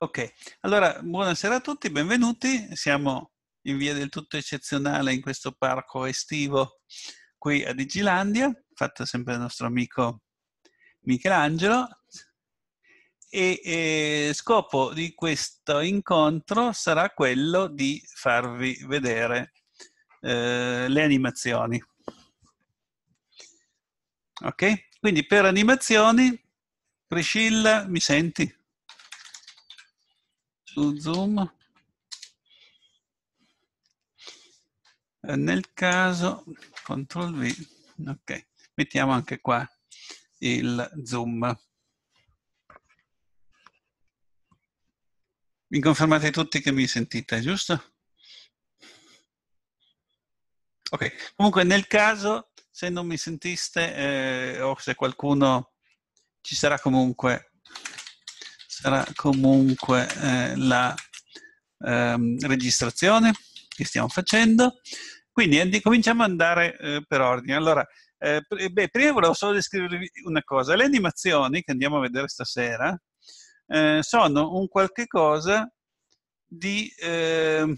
Ok, allora buonasera a tutti, benvenuti. Siamo in via del tutto eccezionale in questo parco estivo qui a Digilandia, fatto sempre dal nostro amico Michelangelo. E, e scopo di questo incontro sarà quello di farvi vedere eh, le animazioni. Ok? Quindi per animazioni, Priscilla, mi senti? su Zoom. Eh, nel caso, CTRL V, ok, mettiamo anche qua il zoom. Mi confermate tutti che mi sentite, giusto? Ok, comunque nel caso, se non mi sentiste eh, o se qualcuno ci sarà comunque sarà comunque eh, la ehm, registrazione che stiamo facendo. Quindi andi, cominciamo ad andare eh, per ordine. Allora, eh, beh, prima volevo solo descrivervi una cosa. Le animazioni che andiamo a vedere stasera eh, sono un qualche cosa di ehm,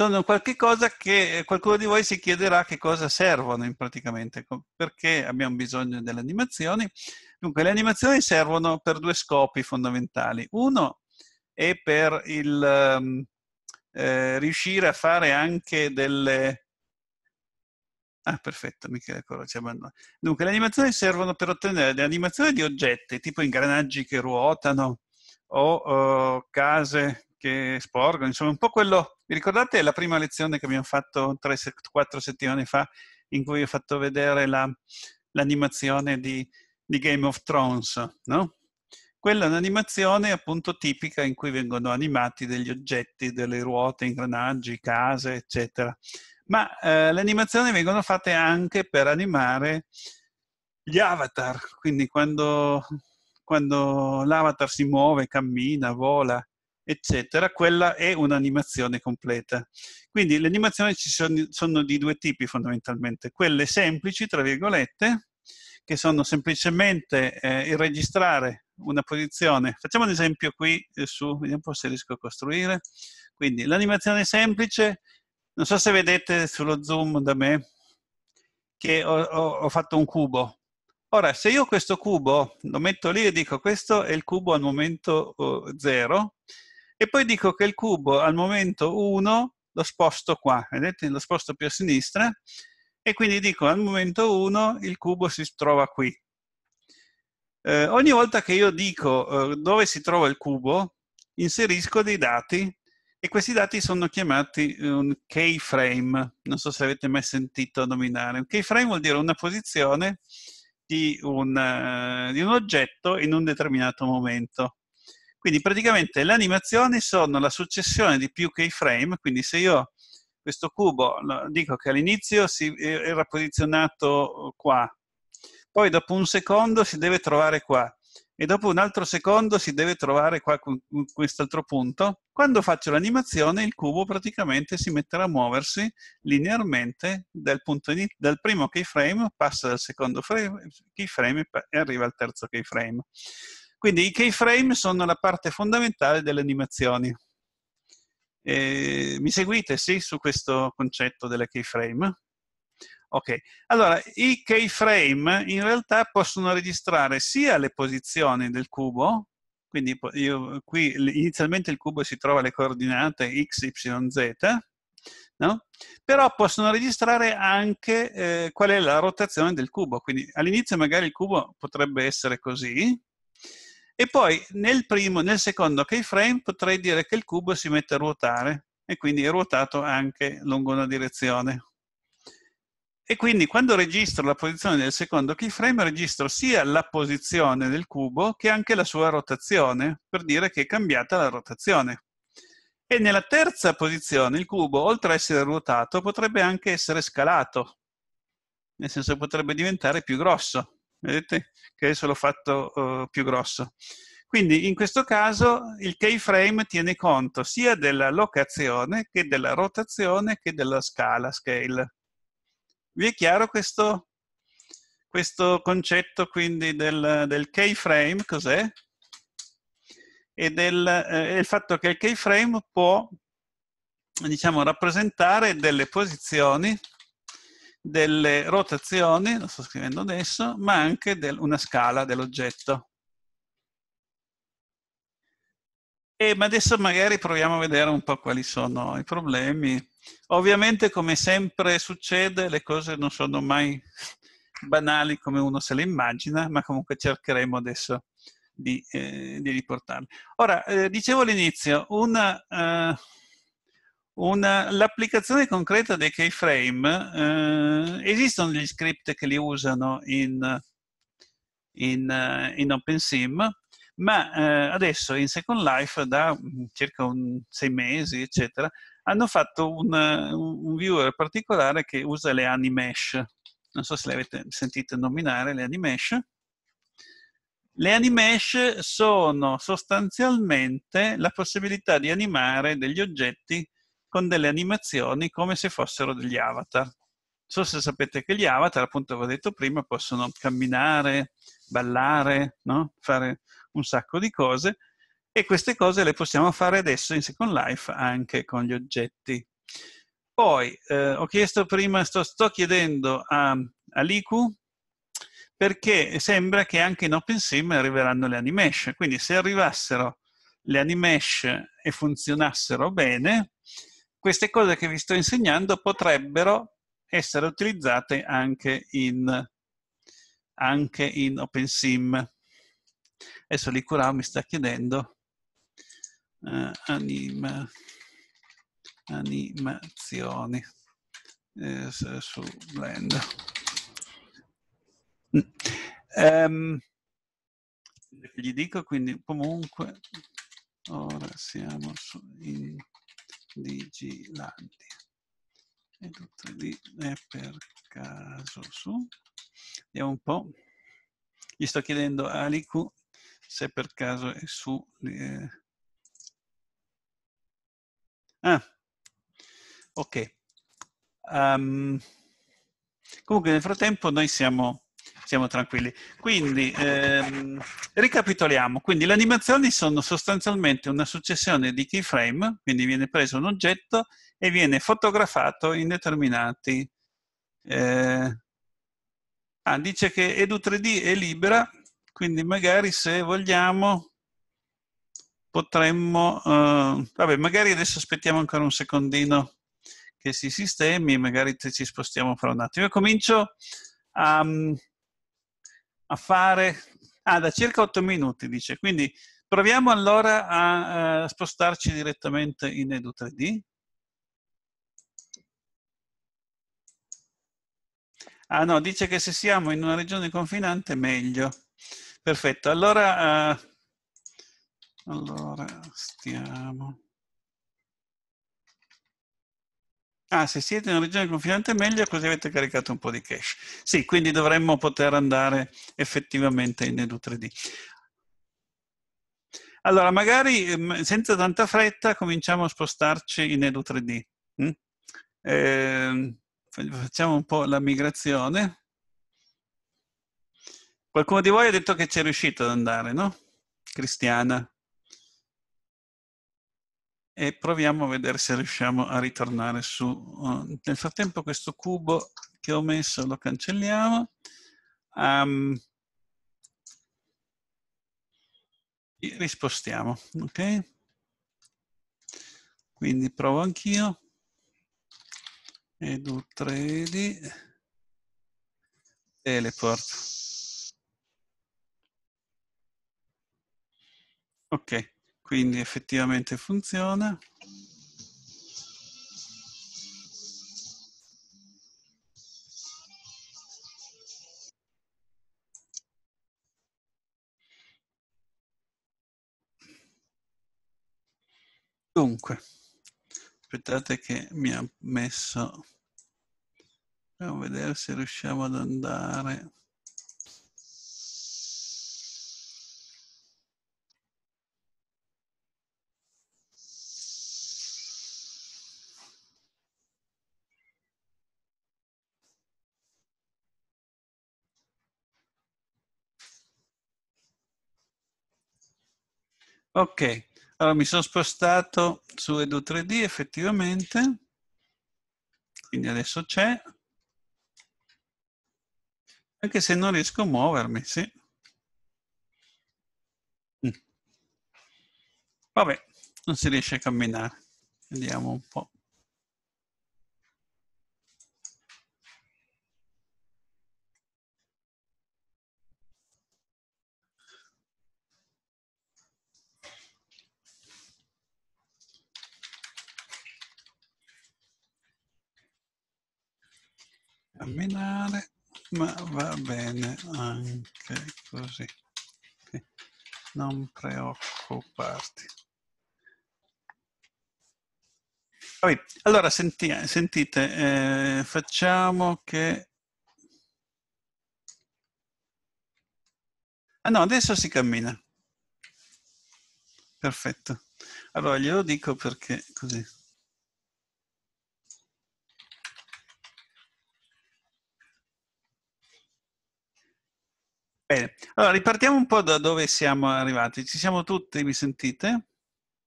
sono qualche cosa che eh, qualcuno di voi si chiederà che cosa servono in praticamente, perché abbiamo bisogno delle animazioni. Dunque, le animazioni servono per due scopi fondamentali. Uno è per il, ehm, eh, riuscire a fare anche delle... Ah, perfetto, Michele Coro ci abbandona. Dunque, le animazioni servono per ottenere delle animazioni di oggetti, tipo ingranaggi che ruotano o uh, case che sporgono, insomma, un po' quello vi ricordate la prima lezione che abbiamo fatto 3-4 settimane fa in cui ho fatto vedere l'animazione di, di, Game of Thrones, no? Quella è un'animazione appunto tipica in cui vengono animati degli oggetti, delle ruote, ingranaggi, case, eccetera. Ma eh, le animazioni vengono fatte anche per animare gli avatar, quindi quando, quando l'avatar si muove, cammina, vola, eccetera, quella è un'animazione completa. Quindi le animazioni ci sono, sono di due tipi fondamentalmente, quelle semplici, tra virgolette, che sono semplicemente eh, il registrare una posizione. Facciamo un esempio qui eh, su, vediamo un po' se riesco a costruire. Quindi l'animazione semplice, non so se vedete sullo zoom da me, che ho, ho, ho fatto un cubo. Ora, se io questo cubo lo metto lì e dico questo è il cubo al momento 0, e poi dico che il cubo al momento 1 lo sposto qua, vedete? Lo sposto più a sinistra e quindi dico al momento 1 il cubo si trova qui. Eh, ogni volta che io dico eh, dove si trova il cubo, inserisco dei dati e questi dati sono chiamati eh, un keyframe. Non so se avete mai sentito nominare. Un keyframe vuol dire una posizione di un, eh, di un oggetto in un determinato momento. Quindi praticamente le animazioni sono la successione di più keyframe, quindi se io questo cubo dico che all'inizio era posizionato qua, poi dopo un secondo si deve trovare qua, e dopo un altro secondo si deve trovare qua con quest'altro punto. Quando faccio l'animazione il cubo praticamente si metterà a muoversi linearmente dal, di, dal primo keyframe, passa dal secondo frame, keyframe e arriva al terzo keyframe. Quindi i keyframe sono la parte fondamentale delle animazioni. Eh, mi seguite, sì, su questo concetto delle keyframe? Ok, allora i keyframe in realtà possono registrare sia le posizioni del cubo, quindi io, qui inizialmente il cubo si trova alle coordinate x, y, z, no? però possono registrare anche eh, qual è la rotazione del cubo, quindi all'inizio magari il cubo potrebbe essere così, e poi nel primo, nel secondo keyframe potrei dire che il cubo si mette a ruotare e quindi è ruotato anche lungo una direzione. E quindi quando registro la posizione del secondo keyframe registro sia la posizione del cubo che anche la sua rotazione, per dire che è cambiata la rotazione. E nella terza posizione il cubo, oltre a essere ruotato, potrebbe anche essere scalato, nel senso potrebbe diventare più grosso vedete che adesso l'ho fatto uh, più grosso. Quindi in questo caso il keyframe tiene conto sia della locazione che della rotazione che della scala, scale. Vi è chiaro questo, questo concetto quindi del, del keyframe, cos'è? E del, eh, il fatto che il keyframe può diciamo, rappresentare delle posizioni delle rotazioni, lo sto scrivendo adesso, ma anche del, una scala dell'oggetto. ma adesso magari proviamo a vedere un po' quali sono i problemi. Ovviamente, come sempre succede, le cose non sono mai banali come uno se le immagina, ma comunque cercheremo adesso di, eh, di riportarle. Ora, eh, dicevo all'inizio, una... Eh, una, l'applicazione concreta dei keyframe, eh, esistono gli script che li usano in, in, eh, in OpenSim, ma eh, adesso in Second Life da mm, circa un, sei mesi, eccetera, hanno fatto un, un viewer particolare che usa le animesh. Non so se le avete sentite nominare, le animesh. Le animesh sono sostanzialmente la possibilità di animare degli oggetti con delle animazioni come se fossero degli avatar. so se sapete che gli avatar, appunto avevo detto prima, possono camminare, ballare, no? fare un sacco di cose e queste cose le possiamo fare adesso in Second Life anche con gli oggetti. Poi eh, ho chiesto prima, sto, sto chiedendo a, a Liku perché sembra che anche in OpenSim arriveranno le animation. quindi se arrivassero le animation e funzionassero bene, queste cose che vi sto insegnando potrebbero essere utilizzate anche in, anche in OpenSim. Adesso l'Icurao mi sta chiedendo uh, anima, animazioni eh, su Blend. Um, gli dico quindi comunque ora siamo su in vigilanti E tutto lì è per caso su vediamo un po' gli sto chiedendo a Liku se per caso è su eh. ah ok um, comunque nel frattempo noi siamo siamo tranquilli. Quindi, ehm, ricapitoliamo. Quindi le animazioni sono sostanzialmente una successione di keyframe, quindi viene preso un oggetto e viene fotografato in determinati... Eh... Ah, dice che Edu3D è libera, quindi magari se vogliamo potremmo... Eh... Vabbè, magari adesso aspettiamo ancora un secondino che si sistemi magari ci spostiamo fra un attimo. Io comincio a... Um, a fare? Ah, da circa 8 minuti, dice. Quindi proviamo allora a, a eh, spostarci direttamente in Edu3D. Ah no, dice che se siamo in una regione confinante meglio. Perfetto, allora, uh, allora stiamo... Ah, se siete in una regione confinante è meglio, così avete caricato un po' di cache. Sì, quindi dovremmo poter andare effettivamente in Edu3D. Allora, magari mm, senza tanta fretta cominciamo a spostarci in Edu3D. Mm? Eh, facciamo un po' la migrazione. Qualcuno di voi ha detto che ci è riuscito ad andare, no? Cristiana e proviamo a vedere se riusciamo a ritornare su. Eh. Nel frattempo questo cubo che ho messo lo cancelliamo. Um, rispostiamo, ok? Quindi provo anch'io. Edu 3D. Teleport. Ok. Quindi effettivamente funziona. Dunque, aspettate che mi ha messo... Andiamo a vedere se riusciamo ad andare... Ok, allora mi sono spostato su Edu3D effettivamente, quindi adesso c'è, anche se non riesco a muovermi, sì. Mm. Vabbè, non si riesce a camminare, vediamo un po'. camminare, ma va bene anche così. Non preoccuparti. Allora, senti, sentite, eh, facciamo che... Ah no, adesso si cammina. Perfetto. Allora, glielo dico perché così. Bene, allora ripartiamo un po' da dove siamo arrivati. Ci siamo tutti, mi sentite?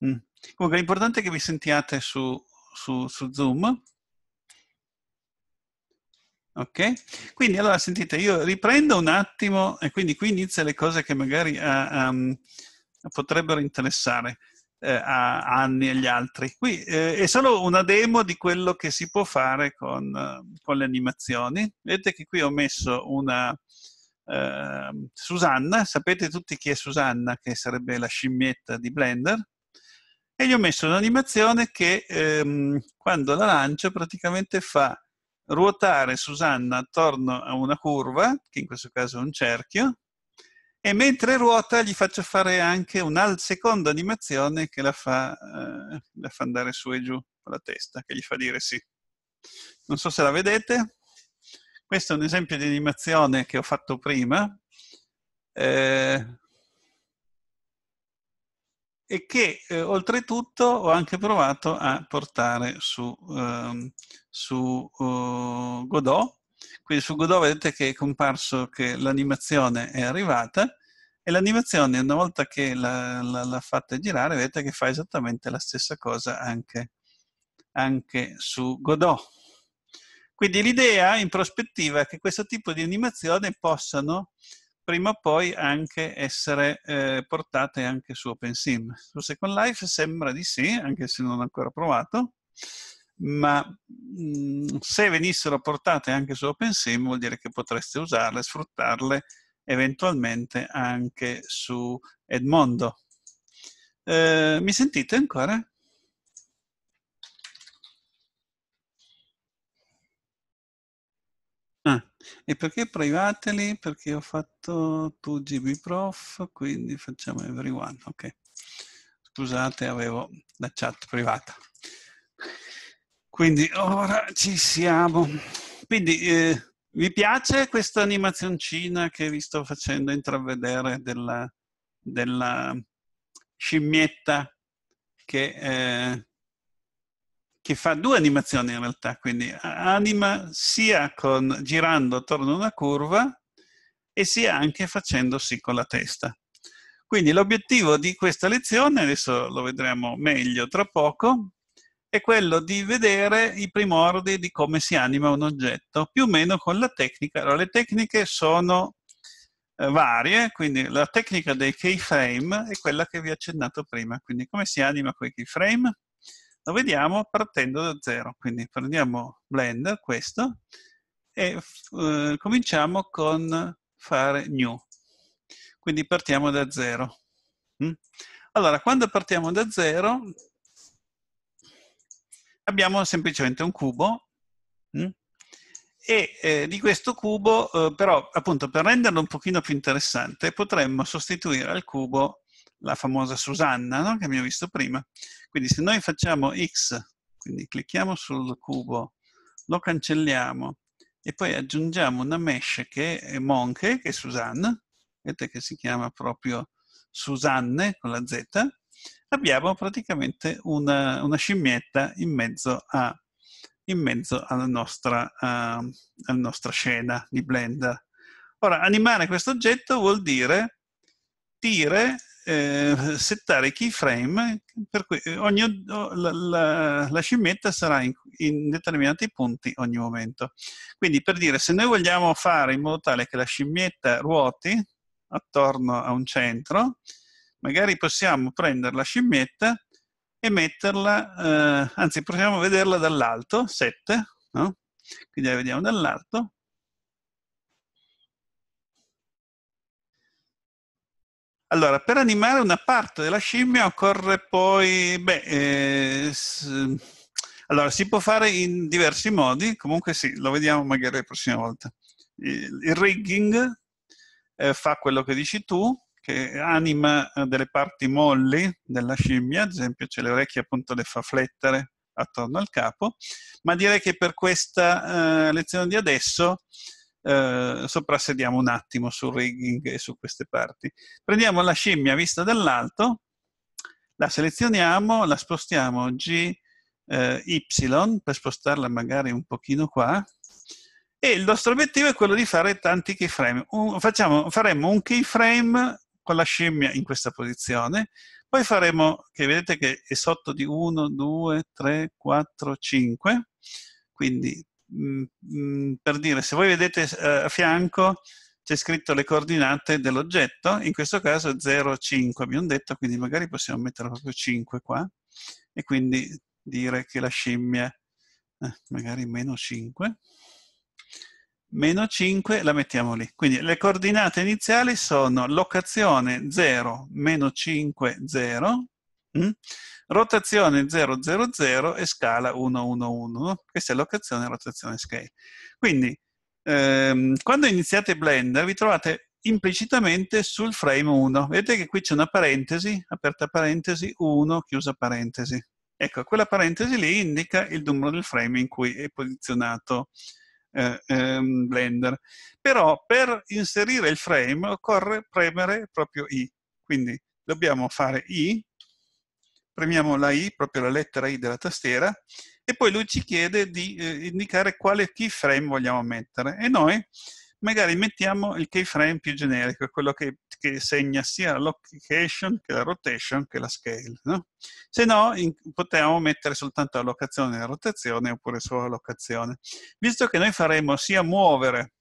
Mm. Comunque l'importante è che vi sentiate su, su, su Zoom. Ok? Quindi allora sentite, io riprendo un attimo e quindi qui inizia le cose che magari uh, um, potrebbero interessare uh, a Anni e agli altri. Qui uh, è solo una demo di quello che si può fare con, con le animazioni. Vedete che qui ho messo una, eh, Susanna, sapete tutti chi è Susanna, che sarebbe la scimmietta di Blender, e gli ho messo un'animazione che ehm, quando la lancio praticamente fa ruotare Susanna attorno a una curva, che in questo caso è un cerchio, e mentre ruota gli faccio fare anche una seconda animazione che la fa, eh, la fa andare su e giù con la testa, che gli fa dire sì. Non so se la vedete. Questo è un esempio di animazione che ho fatto prima eh, e che eh, oltretutto ho anche provato a portare su, ehm, eh, su uh, Godot. Quindi su Godot vedete che è comparso che l'animazione è arrivata e l'animazione una volta che la, la, la, fate girare vedete che fa esattamente la stessa cosa anche, anche su Godot. Quindi l'idea in prospettiva è che questo tipo di animazione possano prima o poi anche essere eh, portate anche su OpenSim. Su Second Life sembra di sì, anche se non ho ancora provato, ma mh, mm, se venissero portate anche su OpenSim vuol dire che potreste usarle, sfruttarle eventualmente anche su Edmondo. Eh, mi sentite ancora? E perché privateli? Perché ho fatto 2GB prof, quindi facciamo everyone, ok. Scusate, avevo la chat privata. Quindi ora ci siamo. Quindi eh, vi piace questa animazioncina che vi sto facendo intravedere della, della scimmietta che eh, che fa due animazioni in realtà, quindi anima sia con, girando attorno a una curva e sia anche facendosi con la testa. Quindi l'obiettivo di questa lezione, adesso lo vedremo meglio tra poco, è quello di vedere i primordi di come si anima un oggetto, più o meno con la tecnica. Allora, le tecniche sono eh, varie, quindi la tecnica dei keyframe è quella che vi ho accennato prima, quindi come si anima con i keyframe? Lo vediamo partendo da zero, quindi prendiamo Blender, questo, e eh, cominciamo con fare new. Quindi partiamo da zero. Mm? Allora, quando partiamo da zero, abbiamo semplicemente un cubo mm? e eh, di questo cubo, eh, però appunto per renderlo un pochino più interessante, potremmo sostituire al cubo la famosa Susanna no? che abbiamo visto prima. Quindi se noi facciamo X, quindi clicchiamo sul cubo, lo cancelliamo e poi aggiungiamo una mesh che è Monke, che è Susanna, vedete che si chiama proprio Susanne con la Z, abbiamo praticamente una, una scimmietta in mezzo, a, in mezzo alla, nostra, uh, alla nostra scena di Blender. Ora, animare questo oggetto vuol dire dire eh, settare i keyframe, per cui eh, ogni, la, la, la, scimmietta sarà in, in, determinati punti ogni momento. Quindi per dire, se noi vogliamo fare in modo tale che la scimmietta ruoti attorno a un centro, magari possiamo prendere la scimmietta e metterla, eh, anzi possiamo vederla dall'alto, 7, no? quindi la vediamo dall'alto, Allora, per animare una parte della scimmia occorre poi... Beh, eh, s- allora, si può fare in diversi modi, comunque sì, lo vediamo magari la prossima volta. Il rigging eh, fa quello che dici tu, che anima eh, delle parti molli della scimmia, ad esempio c'è le orecchie appunto le fa flettere attorno al capo, ma direi che per questa eh, lezione di adesso eh, soprassediamo un attimo sul rigging e su queste parti. Prendiamo la scimmia vista dall'alto, la selezioniamo, la spostiamo G, eh, Y, per spostarla magari un pochino qua, e il nostro obiettivo è quello di fare tanti keyframe. Un, facciamo, faremo un keyframe con la scimmia in questa posizione, poi faremo, che vedete che è sotto di 1, 2, 3, 4, 5, quindi Mm, mm, per dire, se voi vedete eh, a fianco c'è scritto le coordinate dell'oggetto, in questo caso 0, 5 abbiamo detto, quindi magari possiamo mettere proprio 5 qua e quindi dire che la scimmia eh, magari meno 5 meno 5 la mettiamo lì. Quindi le coordinate iniziali sono locazione 0, meno 5, 0, Mm? Rotazione 000 e scala 111. Questa è locazione e rotazione scale. Quindi, ehm, quando iniziate Blender, vi trovate implicitamente sul frame 1. Vedete che qui c'è una parentesi, aperta parentesi, 1, chiusa parentesi. Ecco, quella parentesi lì indica il numero del frame in cui è posizionato eh, ehm, Blender. Però per inserire il frame occorre premere proprio I. Quindi dobbiamo fare I premiamo la I, proprio la lettera I della tastiera, e poi lui ci chiede di eh, indicare quale keyframe vogliamo mettere. E noi magari mettiamo il keyframe più generico, quello che, che, segna sia la location che la rotation che la scale. No? Se no, in, potevamo mettere soltanto la locazione e la rotazione oppure solo la locazione. Visto che noi faremo sia muovere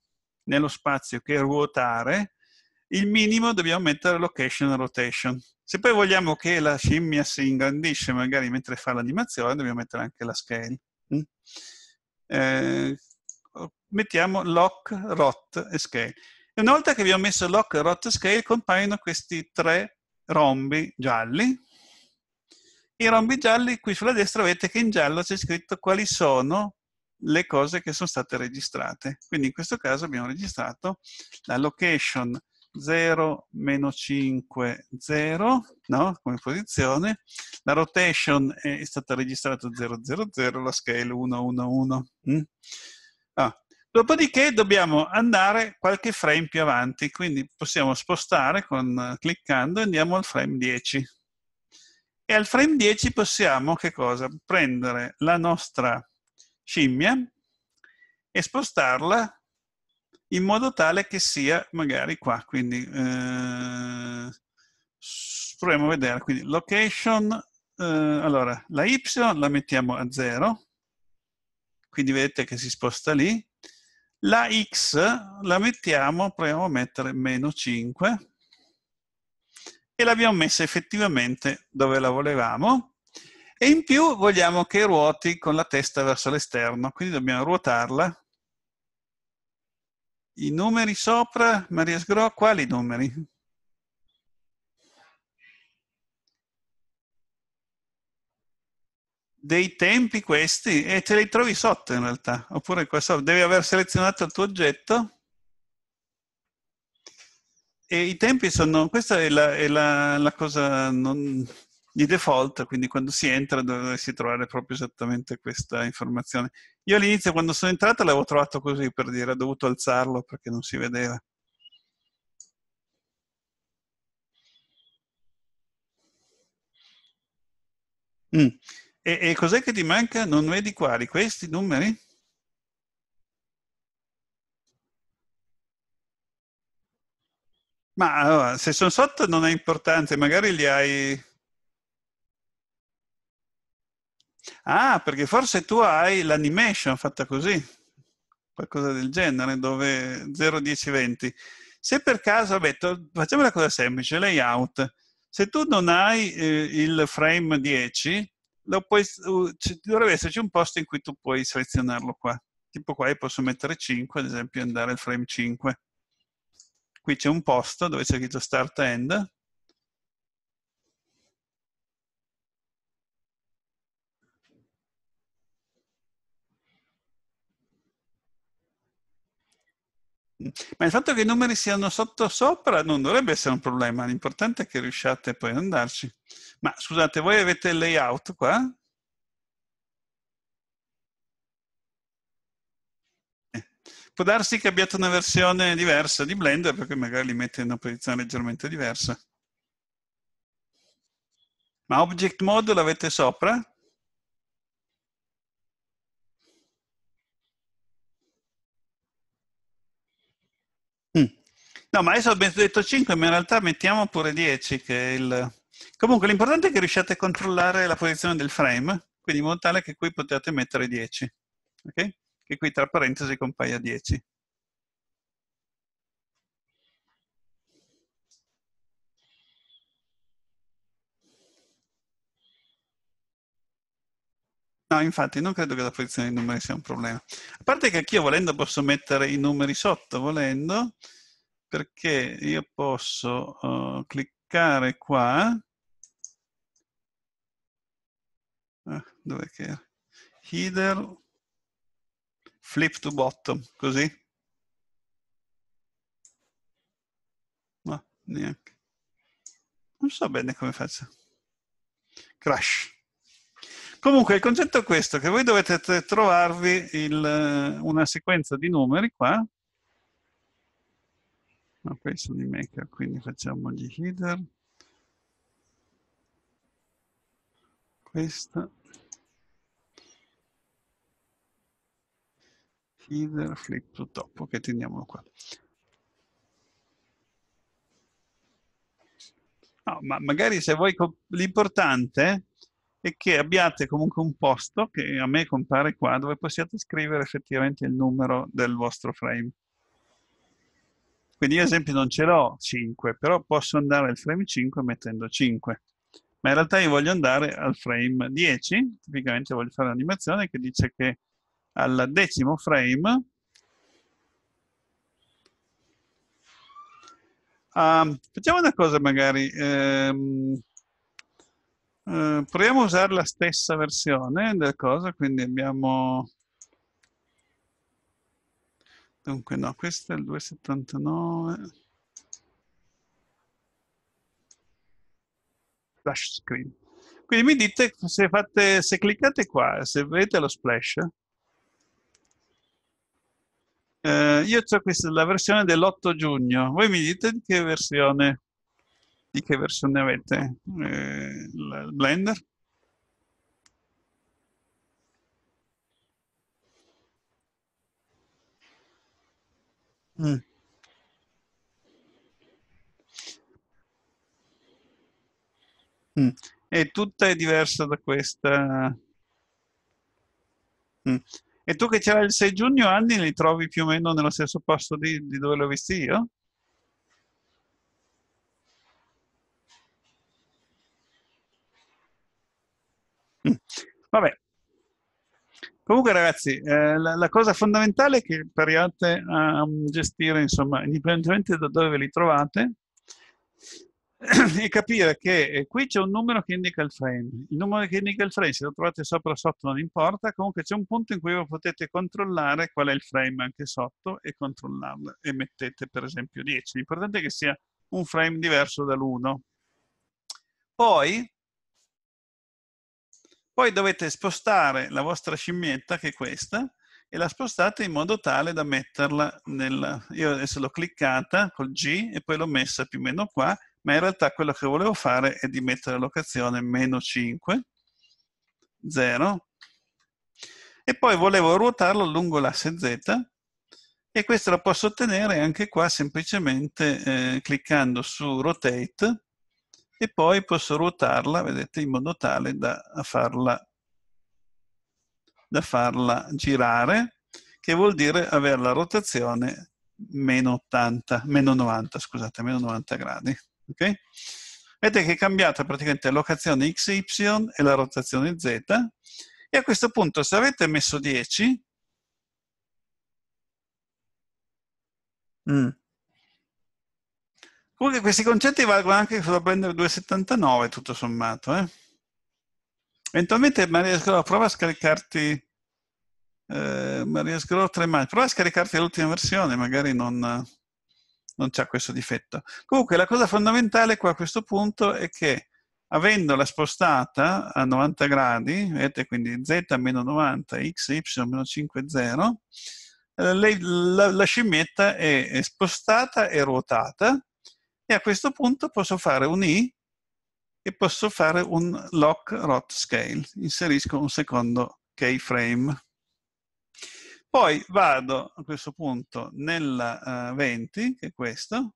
nello spazio che ruotare, il minimo dobbiamo mettere location rotation. Se poi vogliamo che la scimmia si ingrandisce magari mentre fa l'animazione, dobbiamo mettere anche la scale. Mm? Eh, mettiamo lock, rot e scale. E una volta che abbiamo messo lock, rot e scale, compaiono questi tre rombi gialli. I rombi gialli, qui sulla destra vedete che in giallo c'è scritto quali sono le cose che sono state registrate. Quindi in questo caso abbiamo registrato la location 0, meno 5, 0, no? Come posizione. La rotation è stata registrata 0, 0, 0, la scale 1, 1, 1. Mm? Ah. Dopodiché dobbiamo andare qualche frame più avanti, quindi possiamo spostare con, eh, cliccando e andiamo al frame 10. E al frame 10 possiamo che cosa? prendere la nostra scimmia e spostarla in modo tale che sia magari qua. Quindi eh, proviamo a vedere. Quindi location, eh, allora la y la mettiamo a 0, quindi vedete che si sposta lì. La x la mettiamo, proviamo a mettere meno 5 e l'abbiamo messa effettivamente dove la volevamo. E in più vogliamo che ruoti con la testa verso l'esterno, quindi dobbiamo ruotarla i numeri sopra, Maria Sgro, quali numeri? Dei tempi questi e ce li trovi sotto in realtà, oppure qua sopra. Devi aver selezionato il tuo oggetto e i tempi sono, questa è la, è la, la cosa non, di default, quindi quando si entra dovresti trovare proprio esattamente questa informazione. Io all'inizio quando sono entrato l'avevo trovato così per dire, ho dovuto alzarlo perché non si vedeva. Mm. E, e cos'è che ti manca? Non vedi quali? Questi numeri? Ma allora, se sono sotto non è importante, magari li hai Ah, perché forse tu hai l'animation fatta così, qualcosa del genere, dove 0, 10, 20. Se per caso, beh, facciamo una cosa semplice, layout. Se tu non hai eh, il frame 10, puoi, uh, dovrebbe esserci un posto in cui tu puoi selezionarlo qua. Tipo qua io posso mettere 5, ad esempio andare al frame 5. Qui c'è un posto dove c'è scritto start end, ma il fatto che i numeri siano sotto sopra non dovrebbe essere un problema, l'importante è che riusciate poi ad andarci. Ma scusate, voi avete il layout qua? Eh, può darsi che abbiate una versione diversa di Blender, perché magari li mette in una posizione leggermente diversa. Ma Object Mode l'avete sopra? No, ma adesso abbiamo detto 5, ma in realtà mettiamo pure 10, che il... Comunque l'importante è che riusciate a controllare la posizione del frame, quindi in modo tale che qui potete mettere 10, ok? Che qui tra parentesi compaia 10. No, infatti, non credo che la posizione dei numeri sia un problema. A parte che anch'io volendo posso mettere i numeri sotto, volendo, perché io posso uh, cliccare qua. Ah, dov'è che era? Header flip to bottom, così? No, neanche. Non so bene come faccio. Crash. Comunque il concetto è questo, che voi dovete trovarvi il, eh, una sequenza di numeri qua, ma questo di maker quindi facciamo gli header questa header flip to top ok teniamolo qua no, ma magari se voi l'importante è che abbiate comunque un posto che a me compare qua dove possiate scrivere effettivamente il numero del vostro frame quindi io ad esempio non ce l'ho 5, però posso andare al frame 5 mettendo 5. Ma in realtà io voglio andare al frame 10, tipicamente voglio fare un'animazione che dice che al decimo frame Uh, facciamo una cosa magari, ehm, eh, proviamo a usare la stessa versione del coso, quindi abbiamo Dunque no, questo è il 279. Flash screen. Quindi mi dite se, fate, se cliccate qua, se vedete lo splash, eh, io ho questa, la versione dell'8 giugno. Voi mi dite di che versione, di che versione avete? Eh, il Blender? Mh. Mm. Mh. Mm. E tutta è diversa da questa Mh. Mm. E tu che c'hai il 6 giugno, anni li trovi più o meno nello stesso posto di di dove li ho visti io? Mh. Vabbè. Comunque ragazzi, eh, la, la, cosa fondamentale è che impariate a gestire, insomma, indipendentemente da dove ve li trovate, e capire che eh, qui c'è un numero che indica il frame. Il numero che indica il frame, se lo trovate sopra o sotto non importa, comunque c'è un punto in cui voi potete controllare qual è il frame anche sotto e controllarlo. E mettete per esempio 10. L'importante è che sia un frame diverso dall'1. Poi poi dovete spostare la vostra scimmietta, che è questa, e la spostate in modo tale da metterla nel... Io adesso l'ho cliccata col G e poi l'ho messa più o meno qua, ma in realtà quello che volevo fare è di mettere la locazione meno 5, 0, e poi volevo ruotarlo lungo l'asse Z, e questo lo posso ottenere anche qua semplicemente eh, cliccando su Rotate, e poi posso ruotarla, vedete, in modo tale da farla, da farla girare, che vuol dire avere la rotazione meno 80, meno 90, scusate, meno 90 gradi. Okay? Vedete che è cambiata praticamente la locazione XY e la rotazione Z, e a questo punto se avete messo 10, Comunque questi concetti valgono anche solo a prendere 2,79 tutto sommato. Eh? Eventualmente Maria Sgro, prova a scaricarti eh, Maria Sgro 3 maggio, prova a scaricarti l'ultima versione, magari non, non c'è questo difetto. Comunque la cosa fondamentale qua a questo punto è che avendola spostata a 90 gradi, vedete quindi z-90, xy 50 la, la, scimmietta è, è spostata e ruotata e a questo punto posso fare un I e posso fare un lock rot scale. Inserisco un secondo keyframe. Poi vado a questo punto nella uh, eh, 20, che è questo.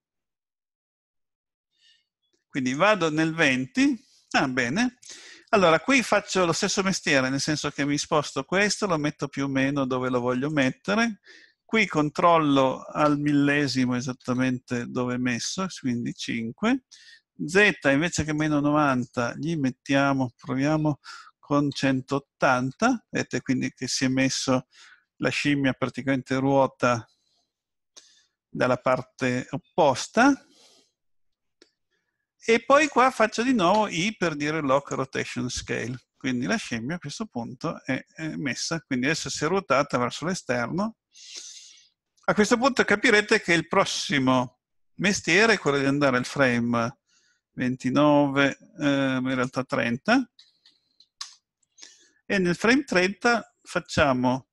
Quindi vado nel 20. Ah, bene. Allora, qui faccio lo stesso mestiere, nel senso che mi sposto questo, lo metto più o meno dove lo voglio mettere, Qui controllo al millesimo esattamente dove è messo, quindi 5. Z invece che meno 90 gli mettiamo, proviamo con 180, vedete quindi che si è messo la scimmia praticamente ruota dalla parte opposta. E poi qua faccio di nuovo I per dire lock rotation scale. Quindi la scimmia a questo punto è messa, quindi adesso si è ruotata verso l'esterno a questo punto capirete che il prossimo mestiere è quello di andare al frame 29, ehm, in realtà 30, e nel frame 30 facciamo,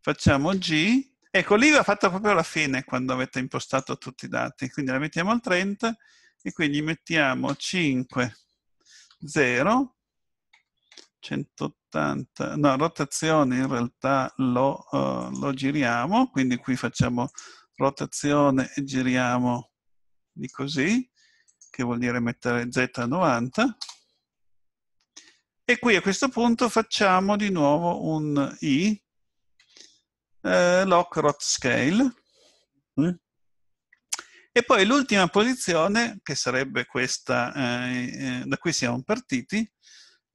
facciamo G, ecco lì va fatta proprio la fine quando avete impostato tutti i dati, quindi la mettiamo al 30 e quindi mettiamo 5, 0, 180, 80, no, rotazione in realtà lo, uh, lo giriamo, quindi qui facciamo rotazione e giriamo di così, che vuol dire mettere Z90, a e qui a questo punto facciamo di nuovo un I, eh, lock rot scale, mm? e poi l'ultima posizione, che sarebbe questa eh, eh, da cui siamo partiti,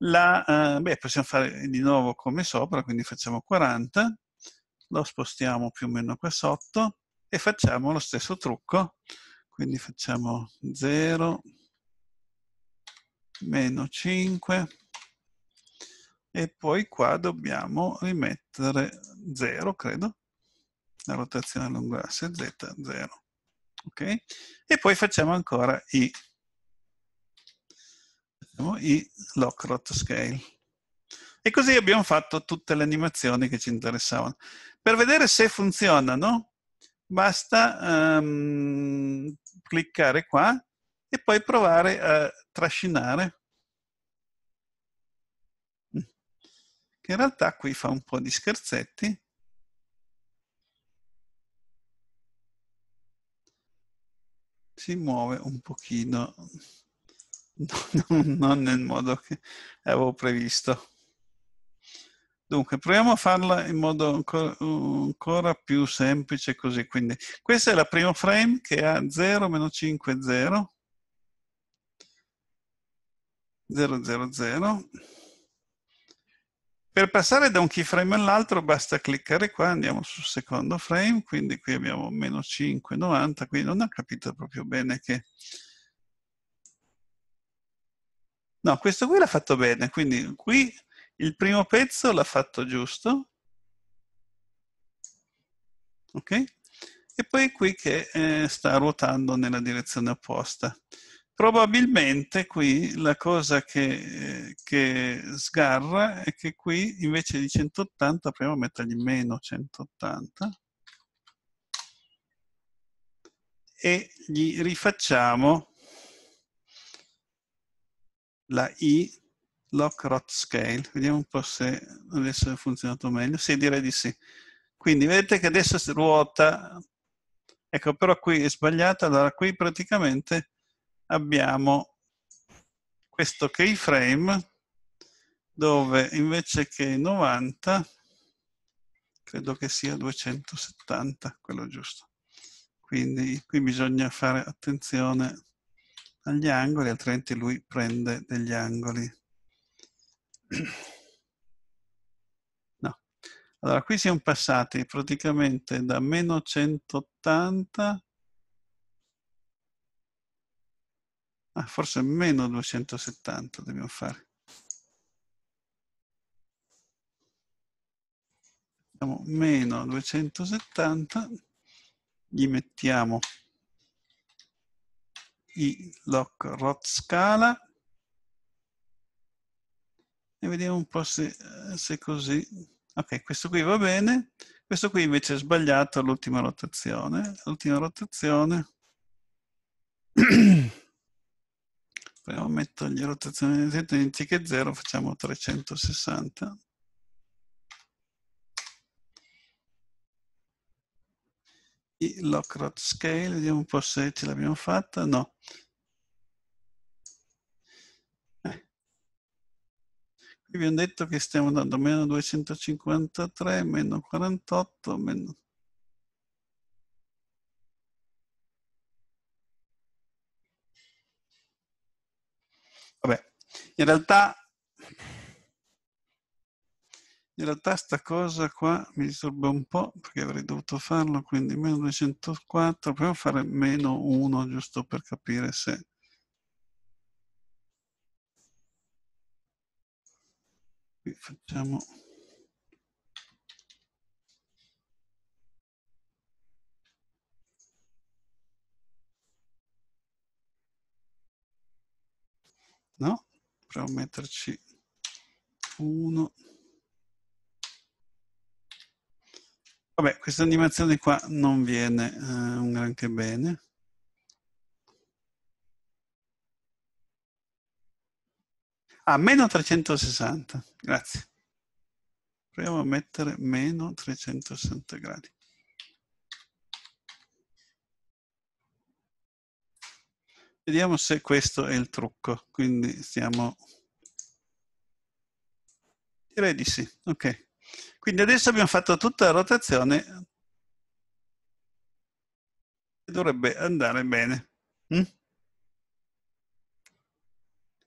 la, eh, beh, possiamo fare di nuovo come sopra, quindi facciamo 40, lo spostiamo più o meno qua sotto e facciamo lo stesso trucco, quindi facciamo 0, meno 5 e poi qua dobbiamo rimettere 0, credo, la rotazione lungo asse Z, 0. Ok? E poi facciamo ancora i diciamo, i Lockrot Scale. E così abbiamo fatto tutte le animazioni che ci interessavano. Per vedere se funzionano, basta um, cliccare qua e poi provare a trascinare. Che in realtà qui fa un po' di scherzetti. Si muove un pochino non nel modo che avevo previsto. Dunque, proviamo a farla in modo ancora, ancora più semplice così. Quindi, questa è la prima frame che ha 0, 5, 0. 0, 0, 0. Per passare da un keyframe all'altro basta cliccare qua, andiamo sul secondo frame, quindi qui abbiamo meno 5, 90, quindi non ha capito proprio bene che No, questo qui l'ha fatto bene, quindi qui il primo pezzo l'ha fatto giusto. Ok? E poi qui che eh, sta ruotando nella direzione opposta. Probabilmente qui la cosa che, eh, che sgarra è che qui invece di 180 proviamo a mettergli meno 180 e gli rifacciamo la I Lockrot Scale. Vediamo un po' se adesso ha funzionato meglio. Sì, direi di sì. Quindi vedete che adesso ruota. Ecco, però qui è sbagliata. Allora, qui praticamente abbiamo questo keyframe dove invece che 90 credo che sia 270 quello giusto quindi qui bisogna fare attenzione agli angoli, altrimenti lui prende degli angoli. No. Allora, qui siamo passati praticamente da meno 180 a forse meno 270 dobbiamo fare. Siamo meno 270, gli mettiamo i lock rot scala e vediamo un po' se, eh, se così ok questo qui va bene questo qui invece è sbagliato l'ultima rotazione l'ultima rotazione proviamo a mettere rotazione identiche 0 facciamo 360 Lockrod Scale, vediamo un po' se ce l'abbiamo fatta, no. Eh. Qui abbiamo detto che stiamo andando meno 253, meno 48, meno... Vabbè, in realtà in realtà sta cosa qua mi disturba un po' perché avrei dovuto farlo quindi meno 204 proviamo a fare meno 1 giusto per capire se qui facciamo no proviamo a metterci 1 Vabbè, questa animazione qua non viene eh, un granché bene. Ah, meno 360, grazie. Proviamo a mettere meno 360 gradi. Vediamo se questo è il trucco, quindi stiamo... Direi di sì, ok. Quindi adesso abbiamo fatto tutta la rotazione dovrebbe andare bene. Mm?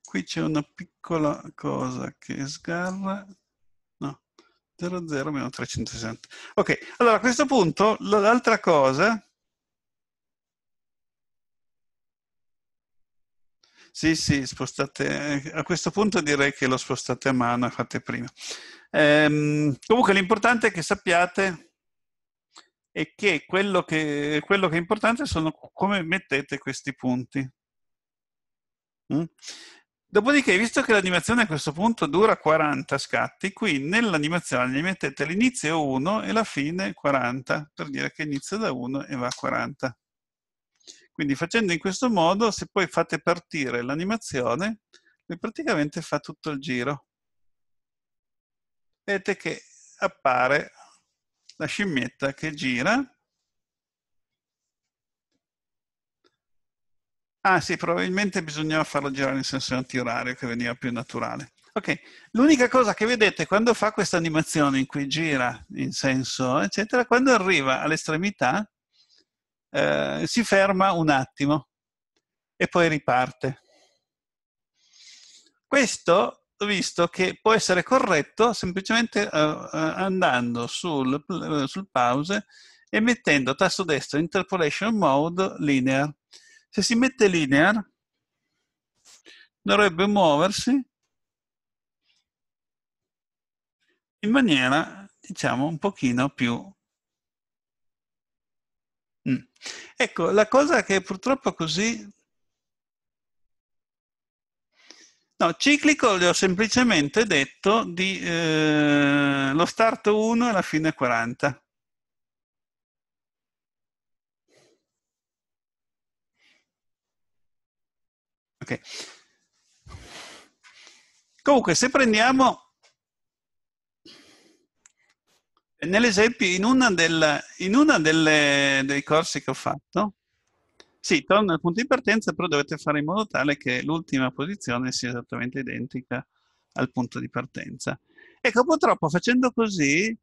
Qui c'è una piccola cosa che sgarra. No, 00 meno 360. Ok, allora a questo punto l'altra cosa... Sì, sì, spostate... A questo punto direi che lo spostate a mano e fate prima. Ehm, comunque l'importante è che sappiate è che quello, che quello che è importante sono come mettete questi punti. Mm? Dopodiché, visto che l'animazione a questo punto dura 40 scatti, qui nell'animazione gli mettete l'inizio 1 e la fine 40, per dire che inizia da 1 e va a 40. Quindi facendo in questo modo, se poi fate partire l'animazione, praticamente fa tutto il giro vedete che appare la scimmietta che gira. Ah sì, probabilmente bisognava farla girare in senso antiorario che veniva più naturale. Ok, l'unica cosa che vedete quando fa questa animazione in cui gira in senso eccetera, quando arriva all'estremità eh, si ferma un attimo e poi riparte. Questo visto che può essere corretto semplicemente eh, eh, andando sul, eh, sul pause e mettendo tasto destro interpolation mode linear. Se si mette linear dovrebbe muoversi in maniera diciamo un pochino più mm. Ecco, la cosa che purtroppo così No, ciclico le ho semplicemente detto di eh, lo start 1 e la fine 40. Ok. Comunque, se prendiamo nell'esempio in una, del, in una delle, dei corsi che ho fatto, sì, torna al punto di partenza, però dovete fare in modo tale che l'ultima posizione sia esattamente identica al punto di partenza. Ecco, purtroppo facendo così,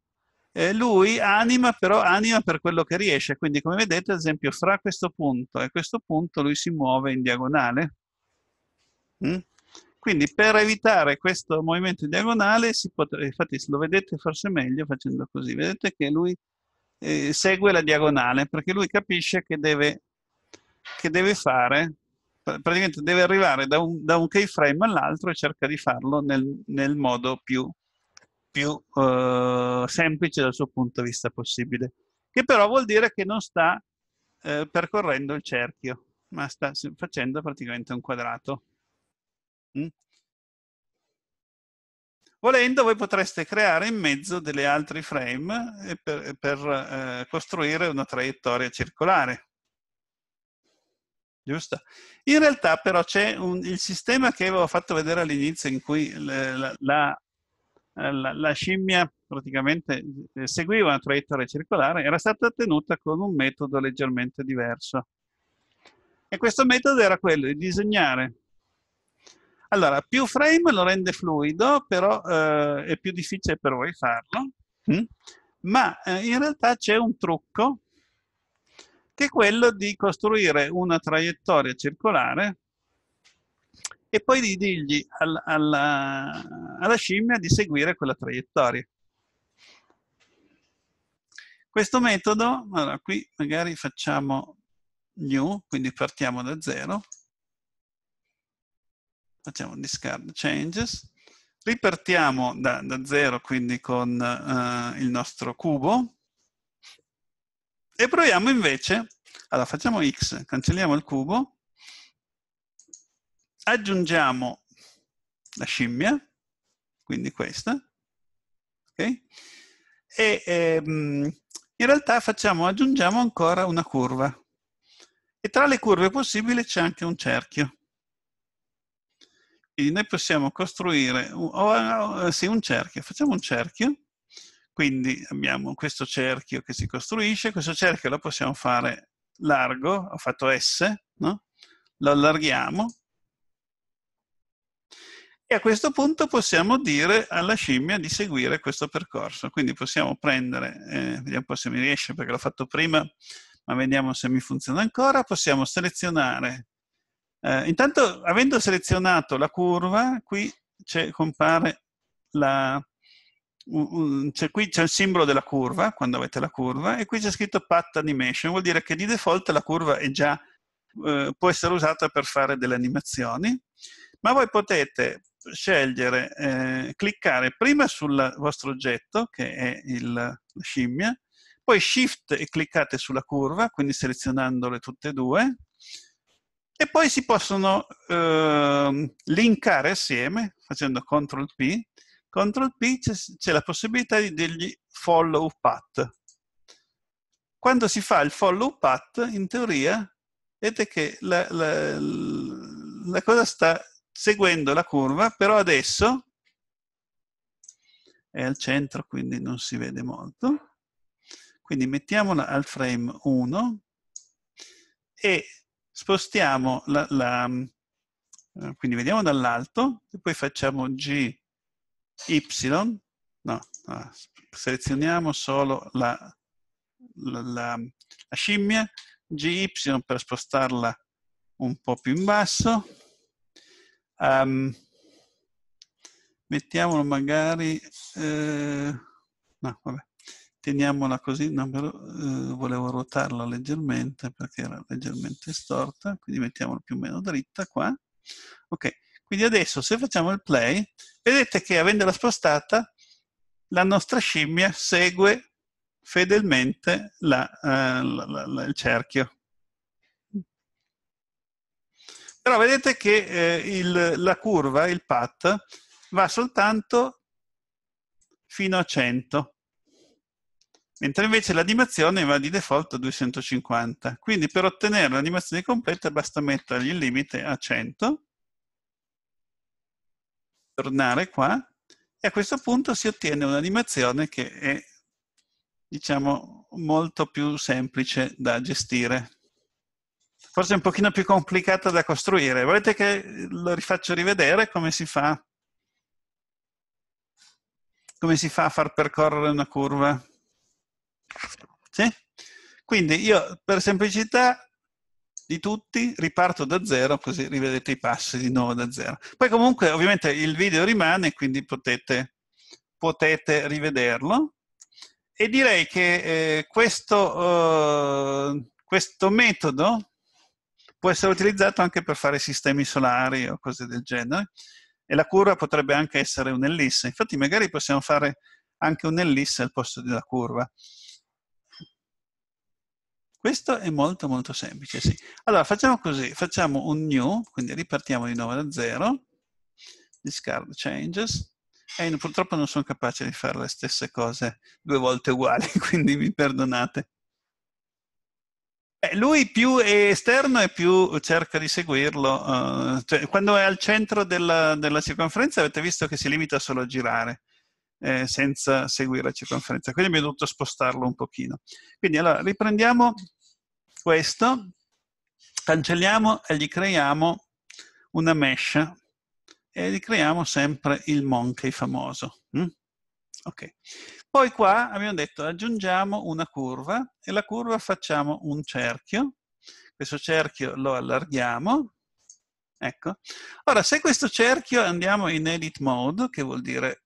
eh, lui anima però anima per quello che riesce, quindi come vedete ad esempio fra questo punto e questo punto lui si muove in diagonale. Mm? Quindi per evitare questo movimento in diagonale, potrebbe, eh, infatti lo vedete forse meglio facendo così, vedete che lui eh, segue la diagonale perché lui capisce che deve che deve fare, praticamente deve arrivare da un, da un keyframe all'altro e cerca di farlo nel, nel modo più, più eh, semplice dal suo punto di vista possibile. Che però vuol dire che non sta eh, percorrendo il cerchio, ma sta facendo praticamente un quadrato. Mm? Volendo voi potreste creare in mezzo delle altre frame per, per eh, costruire una traiettoria circolare giusto? In realtà però c'è un, il sistema che avevo fatto vedere all'inizio in cui la, la, eh, la, la scimmia praticamente eh, seguiva una traiettoria circolare, era stata ottenuta con un metodo leggermente diverso. E questo metodo era quello di disegnare. Allora, più frame lo rende fluido, però eh, è più difficile per voi farlo, mm? ma eh, in realtà c'è un trucco che è quello di costruire una traiettoria circolare e poi di dirgli alla, alla, alla scimmia di seguire quella traiettoria. Questo metodo, allora qui magari facciamo new, quindi partiamo da zero, facciamo discard changes, ripartiamo da, da zero quindi con uh, il nostro cubo, e proviamo invece, allora facciamo x, cancelliamo il cubo, aggiungiamo la scimmia, quindi questa, ok? E ehm, in realtà facciamo, aggiungiamo ancora una curva. E tra le curve possibili c'è anche un cerchio. Quindi noi possiamo costruire un, oh, oh, sì, un cerchio. Facciamo un cerchio quindi abbiamo questo cerchio che si costruisce, questo cerchio lo possiamo fare largo, ho fatto S, no? lo allarghiamo e a questo punto possiamo dire alla scimmia di seguire questo percorso. Quindi possiamo prendere, eh, vediamo un po' se mi riesce perché l'ho fatto prima, ma vediamo se mi funziona ancora, possiamo selezionare. Eh, intanto avendo selezionato la curva, qui compare la, c'è, qui c'è il simbolo della curva, quando avete la curva, e qui c'è scritto Path Animation, vuol dire che di default la curva è già, eh, può essere usata per fare delle animazioni, ma voi potete scegliere, eh, cliccare prima sul vostro oggetto, che è il, la scimmia, poi Shift e cliccate sulla curva, quindi selezionandole tutte e due, e poi si possono eh, linkare assieme, facendo CTRL-P, Ctrl P c'è la possibilità di dirgli follow path. Quando si fa il follow path, in teoria, vedete che la, la, la cosa sta seguendo la curva, però adesso è al centro, quindi non si vede molto. Quindi mettiamola al frame 1 e spostiamo la, la eh, quindi vediamo dall'alto e poi facciamo G y, no, no, selezioniamo solo la, la, la, la scimmia, gy per spostarla un po' più in basso. Um, mettiamolo magari, eh, no vabbè, teniamola così, no, però, eh, volevo ruotarla leggermente perché era leggermente storta, quindi mettiamola più o meno dritta qua. Ok, quindi adesso se facciamo il play, vedete che avendola spostata, la nostra scimmia segue fedelmente la, uh, la, la, il cerchio. Però vedete che eh, il, la curva, il path, va soltanto fino a 100, mentre invece l'animazione va di default a 250. Quindi per ottenere l'animazione completa basta mettergli il limite a 100 tornare qua e a questo punto si ottiene un'animazione che è, diciamo, molto più semplice da gestire. Forse un pochino più complicata da costruire. Volete che lo rifaccio rivedere come si fa? Come si fa a far percorrere una curva? Sì? Quindi io per semplicità di tutti, riparto da zero, così rivedete i passi di nuovo da zero. Poi comunque ovviamente il video rimane, quindi potete, potete rivederlo. E direi che eh, questo, eh, questo metodo può essere utilizzato anche per fare sistemi solari o cose del genere. E la curva potrebbe anche essere un'ellisse. Infatti magari possiamo fare anche un'ellisse al posto della curva. Questo è molto molto semplice, sì. Allora facciamo così, facciamo un new, quindi ripartiamo di nuovo da zero, discard changes, e purtroppo non sono capace di fare le stesse cose due volte uguali, quindi mi perdonate. Eh, lui più è esterno e più cerca di seguirlo, uh, cioè, quando è al centro della, della circonferenza avete visto che si limita solo a girare, eh, senza seguire la circonferenza. Quindi abbiamo dovuto spostarlo un pochino. Quindi allora riprendiamo questo, cancelliamo e gli creiamo una mesh e gli creiamo sempre il monkey famoso. Mm? Ok. Poi qua abbiamo detto aggiungiamo una curva e la curva facciamo un cerchio. Questo cerchio lo allarghiamo. Ecco. Ora, se questo cerchio andiamo in edit mode, che vuol dire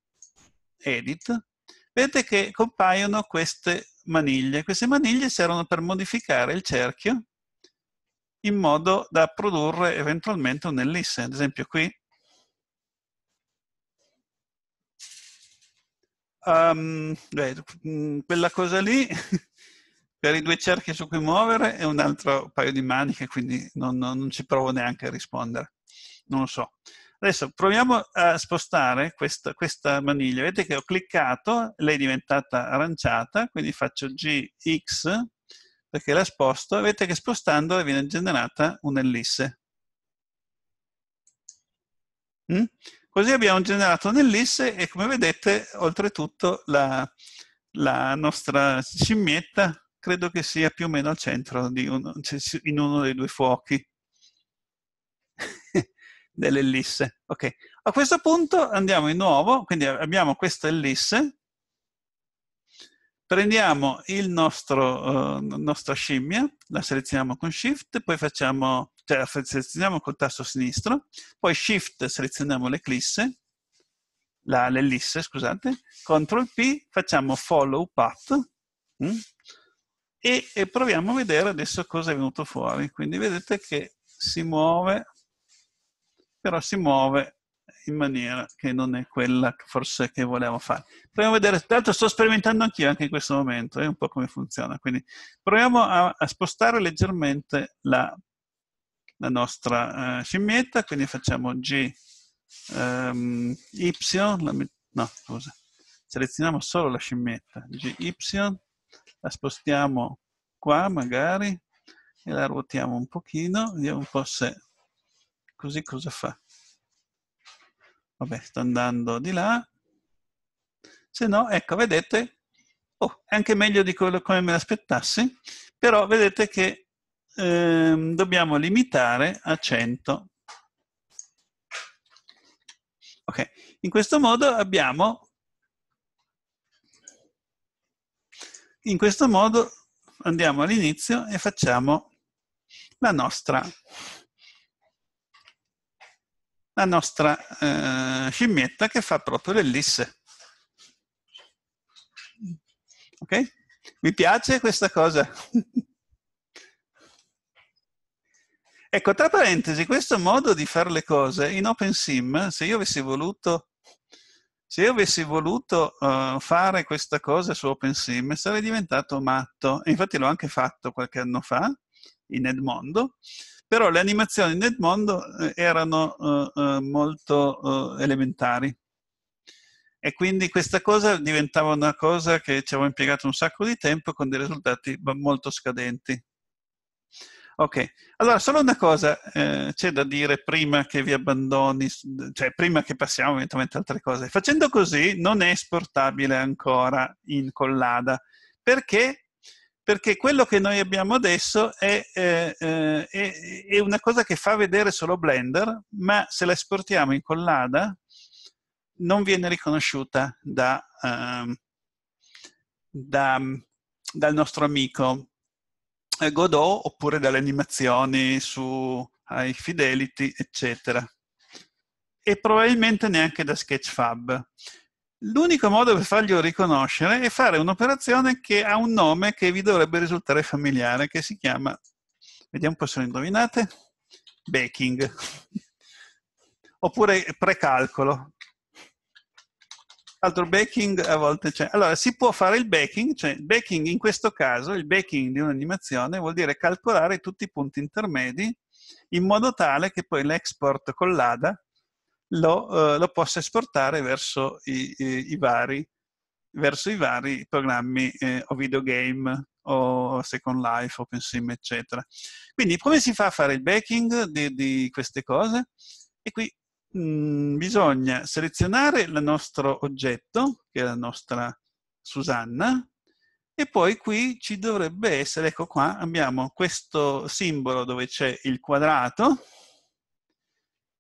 edit, vedete che compaiono queste maniglie. Queste maniglie servono per modificare il cerchio in modo da produrre eventualmente un'ellisse. Ad esempio qui um, ehm, beh, mm, quella cosa lì per i due cerchi su cui muovere è un altro paio di maniche, quindi non, non, non ci provo neanche a rispondere. Non lo so. Adesso proviamo a spostare questa, questa maniglia. Vedete che ho cliccato, lei è diventata aranciata, quindi faccio GX perché la sposto. Vedete che spostandola viene generata un'ellisse. Mm? Così abbiamo generato un'ellisse e come vedete, oltretutto, la, la, nostra scimmietta credo che sia più o meno al centro uno, cioè, in uno dei due fuochi. dell'ellisse. Ok, a questo punto andiamo di nuovo, quindi abbiamo questa ellisse, prendiamo il nostro, uh, nostra scimmia, la selezioniamo con Shift, poi facciamo, cioè selezioniamo col tasto sinistro, poi Shift selezioniamo l'eclisse, l'ellisse, scusate, Ctrl P, facciamo Follow Path, mh? Mm, e, e, proviamo a vedere adesso cosa è venuto fuori. Quindi vedete che si muove però si muove in maniera che non è quella che forse che volevo fare. Proviamo a vedere, tra l'altro sto sperimentando anch'io anche in questo momento, è eh, un po' come funziona, quindi proviamo a, a spostare leggermente la, la nostra eh, scimmietta, quindi facciamo G, ehm, Y, la, no scusa, selezioniamo solo la scimmietta, G, Y, la spostiamo qua magari e la ruotiamo un pochino, vediamo un po' se così cosa fa? Vabbè, sto andando di là. Se no, ecco, vedete, oh, è anche meglio di quello come me l'aspettassi, però vedete che ehm, dobbiamo limitare a 100. Ok, in questo modo abbiamo in questo modo andiamo all'inizio e facciamo la nostra la nostra eh, scimmietta che fa proprio l'ellisse. Ok? Mi piace questa cosa. ecco, tra parentesi, questo modo di fare le cose in OpenSim, se io avessi voluto se io avessi voluto uh, fare questa cosa su OpenSim sarei diventato matto, infatti l'ho anche fatto qualche anno fa in Edmondo, però le animazioni nel mondo eh, erano uh, molto uh, elementari e quindi questa cosa diventava una cosa che ci avevo impiegato un sacco di tempo con dei risultati molto scadenti. Ok, allora solo una cosa eh, c'è da dire prima che vi abbandoni, cioè prima che passiamo eventualmente ad altre cose. Facendo così non è esportabile ancora in collada perché perché quello che noi abbiamo adesso è, eh, eh, è, una cosa che fa vedere solo Blender, ma se la esportiamo in collada non viene riconosciuta da, eh, da, dal nostro amico eh, Godot oppure dalle animazioni su High Fidelity, eccetera. E probabilmente neanche da Sketchfab. L'unico modo per farglielo riconoscere è fare un'operazione che ha un nome che vi dovrebbe risultare familiare, che si chiama, vediamo un po' se lo indovinate, baking, oppure precalcolo. Altro baking a volte c'è. Allora, si può fare il baking, cioè baking in questo caso, il baking di un'animazione vuol dire calcolare tutti i punti intermedi in modo tale che poi l'export collada lo, eh, lo possa esportare verso i, i, i, vari, verso i vari, programmi eh, o videogame o Second Life, OpenSim, eccetera. Quindi come si fa a fare il backing di, di queste cose? E qui mh, mm, bisogna selezionare il nostro oggetto, che è la nostra Susanna, e poi qui ci dovrebbe essere, ecco qua, abbiamo questo simbolo dove c'è il quadrato,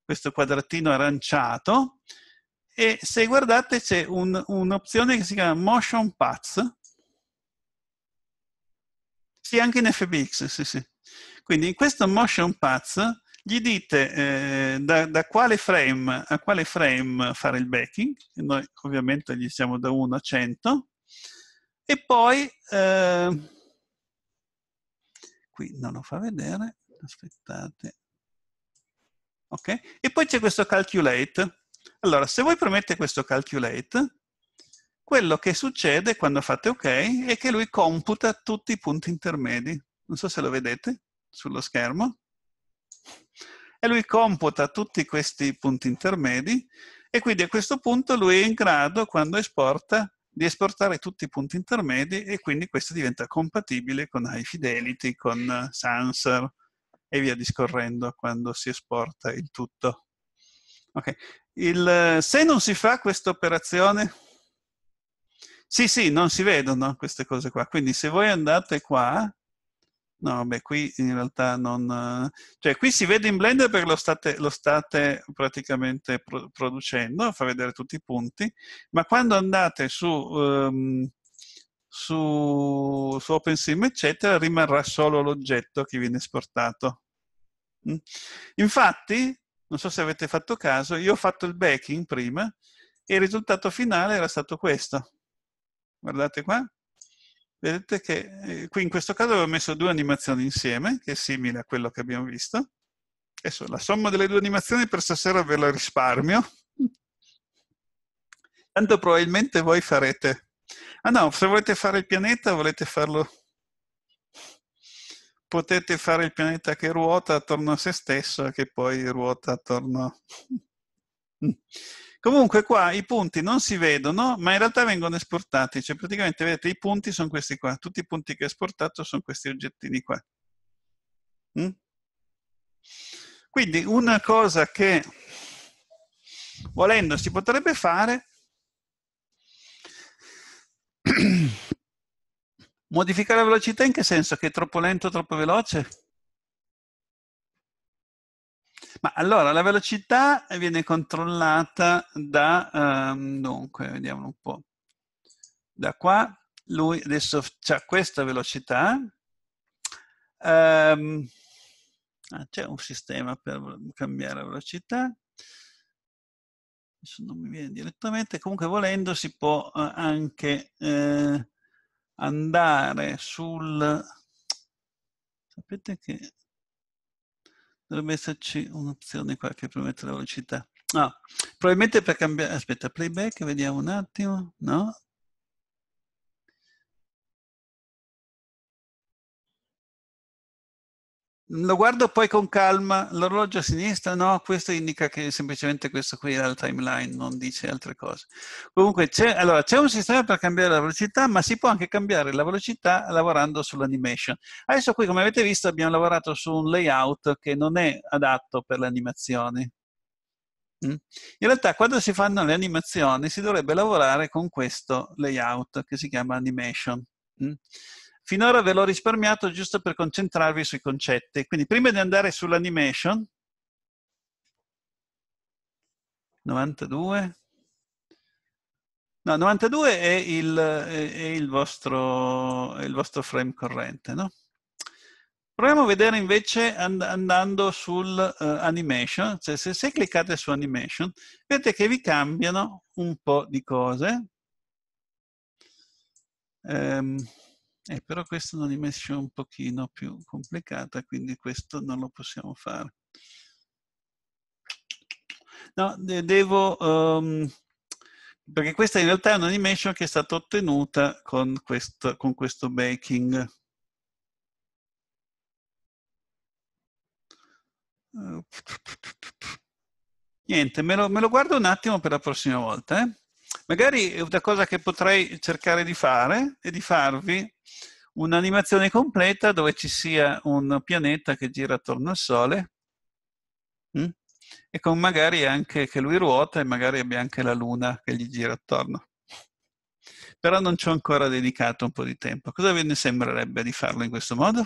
questo quadratino aranciato e se guardate c'è un'opzione che si chiama Motion Paths. Sì, anche in FBX, sì, sì. Quindi in questo Motion Paths gli dite eh, da, da, quale frame a quale frame fare il backing, e noi ovviamente gli siamo da 1 a 100, e poi, eh, qui non lo fa vedere, aspettate, Okay? E poi c'è questo calculate. Allora, se voi premete questo calculate, quello che succede quando fate ok è che lui computa tutti i punti intermedi. Non so se lo vedete sullo schermo. E lui computa tutti questi punti intermedi e quindi a questo punto lui è in grado, quando esporta, di esportare tutti i punti intermedi e quindi questo diventa compatibile con High Fidelity, con Sansar, e via discorrendo quando si esporta il tutto. Okay. Il, se non si fa questa operazione, sì, sì, non si vedono queste cose qua. Quindi se voi andate qua, no, beh, qui in realtà non... Cioè, qui si vede in Blender perché lo state, lo state praticamente producendo, fa vedere tutti i punti, ma quando andate su... Um, su, su OpenSim, eccetera, rimarrà solo l'oggetto che viene esportato. Mm. Infatti, non so se avete fatto caso, io ho fatto il backing prima e il risultato finale era stato questo. Guardate qua. Vedete che eh, qui in questo caso avevo messo due animazioni insieme, che è simile a quello che abbiamo visto. Adesso la somma delle due animazioni per stasera ve la risparmio. Tanto probabilmente voi farete Ah no, se volete fare il pianeta, volete farlo... Potete fare il pianeta che ruota attorno a se stesso, e che poi ruota attorno... Comunque qua i punti non si vedono, ma in realtà vengono esportati. Cioè praticamente, vedete, i punti sono questi qua. Tutti i punti che ho esportato sono questi oggettini qua. Mm? Quindi una cosa che volendo si potrebbe fare Modificare la velocità in che senso? Che è troppo lento o troppo veloce? Ma allora la velocità viene controllata da, um, dunque, vediamo un po', da qua, lui adesso ha questa velocità, um, ah, c'è un sistema per cambiare la velocità, adesso non mi viene direttamente, comunque volendo si può eh, anche eh, andare sul... Sapete che dovrebbe esserci un'opzione qua che permette la velocità. No, ah, probabilmente per cambiare... Aspetta, playback, vediamo un attimo. No, Lo guardo poi con calma, l'orologio a sinistra, no, questo indica che semplicemente questo qui era il timeline, non dice altre cose. Comunque c'è allora, un sistema per cambiare la velocità, ma si può anche cambiare la velocità lavorando sull'animation. Adesso qui, come avete visto, abbiamo lavorato su un layout che non è adatto per l'animazione. Mm? In realtà quando si fanno le animazioni si dovrebbe lavorare con questo layout che si chiama animation. Mm? Finora ve l'ho risparmiato giusto per concentrarvi sui concetti. Quindi prima di andare sull'animation, 92, no, 92 è il, è, il, vostro, è il vostro frame corrente, no? Proviamo a vedere invece and andando sull'animation, eh, uh, cioè se, se, cliccate su animation, vedete che vi cambiano un po' di cose. Um, eh, però questa è una dimensione un pochino più complicata, quindi questo non lo possiamo fare. No, devo... Um, perché questa in realtà è un'animation che è stata ottenuta con questo, con questo baking. Niente, me lo, me lo, guardo un attimo per la prossima volta. Eh? Magari una cosa che potrei cercare di fare è di farvi un'animazione completa dove ci sia un pianeta che gira attorno al Sole mh? Mm? e con magari anche che lui ruota e magari abbia anche la Luna che gli gira attorno. Però non ci ho ancora dedicato un po' di tempo. Cosa ve ne sembrerebbe di farlo in questo modo?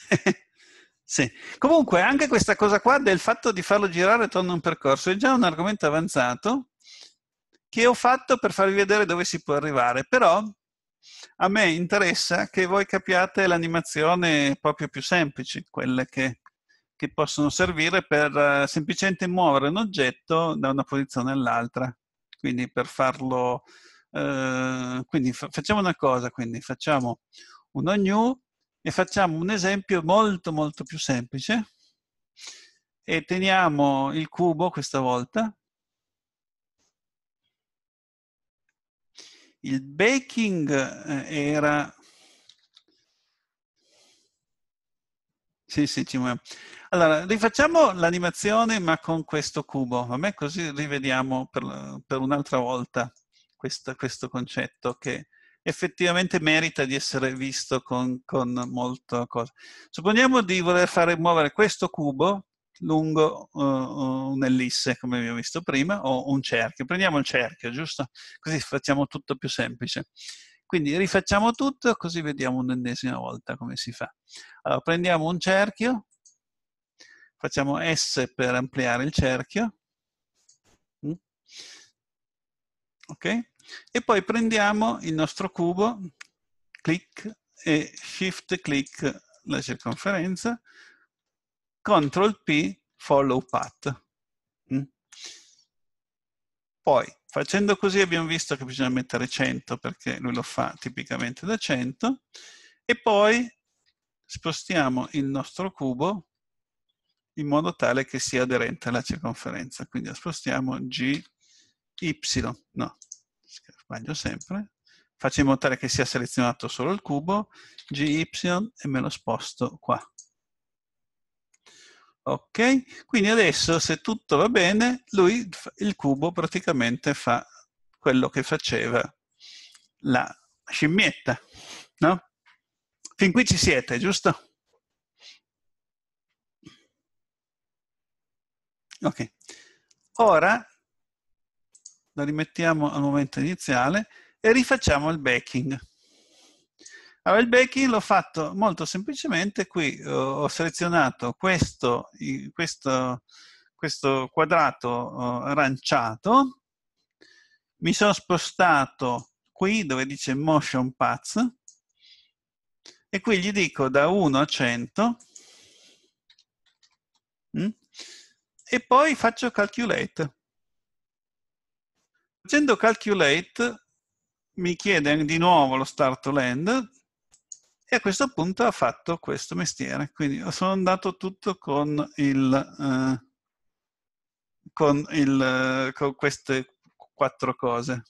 Sì. Comunque anche questa cosa qua del fatto di farlo girare attorno a un percorso è già un argomento avanzato che ho fatto per farvi vedere dove si può arrivare, però a me interessa che voi capiate l'animazione proprio più semplice, quelle che, che possono servire per eh, semplicemente muovere un oggetto da una posizione all'altra, quindi per farlo... Eh, quindi fa facciamo una cosa, quindi facciamo uno new ne facciamo un esempio molto molto più semplice e teniamo il cubo questa volta. Il baking eh, era... Sì, sì, ci muoviamo. Allora, rifacciamo l'animazione ma con questo cubo, vabbè? Così rivediamo per, per un'altra volta questo, questo concetto che effettivamente merita di essere visto con, con molto cosa. Supponiamo di voler fare muovere questo cubo lungo uh, eh, un'ellisse, come abbiamo visto prima, o un cerchio. Prendiamo il cerchio, giusto? Così facciamo tutto più semplice. Quindi rifacciamo tutto, così vediamo un'ennesima volta come si fa. Allora, prendiamo un cerchio, facciamo S per ampliare il cerchio. Mm. Ok? E poi prendiamo il nostro cubo, clic e shift click la circonferenza, CTRL P follow path. Mm. Poi, facendo così abbiamo visto che bisogna mettere 100 perché lui lo fa tipicamente da 100 e poi spostiamo il nostro cubo in modo tale che sia aderente alla circonferenza. Quindi spostiamo G, Y, no, sbaglio sempre, faccio in modo tale che sia selezionato solo il cubo, gy e me lo sposto qua. Ok? Quindi adesso se tutto va bene, lui, il cubo praticamente fa quello che faceva la scimmietta, no? Fin qui ci siete, giusto? Ok. Ora la rimettiamo al momento iniziale e rifacciamo il backing. Allora, il backing l'ho fatto molto semplicemente qui, eh, ho selezionato questo, questo, questo quadrato eh, aranciato, mi sono spostato qui dove dice motion paths e qui gli dico da 1 a 100 mm, e poi faccio calculate Facendo calculate mi chiede di nuovo lo start to land e a questo punto ha fatto questo mestiere. Quindi sono andato tutto con, il, eh, con, il, eh, con queste quattro cose.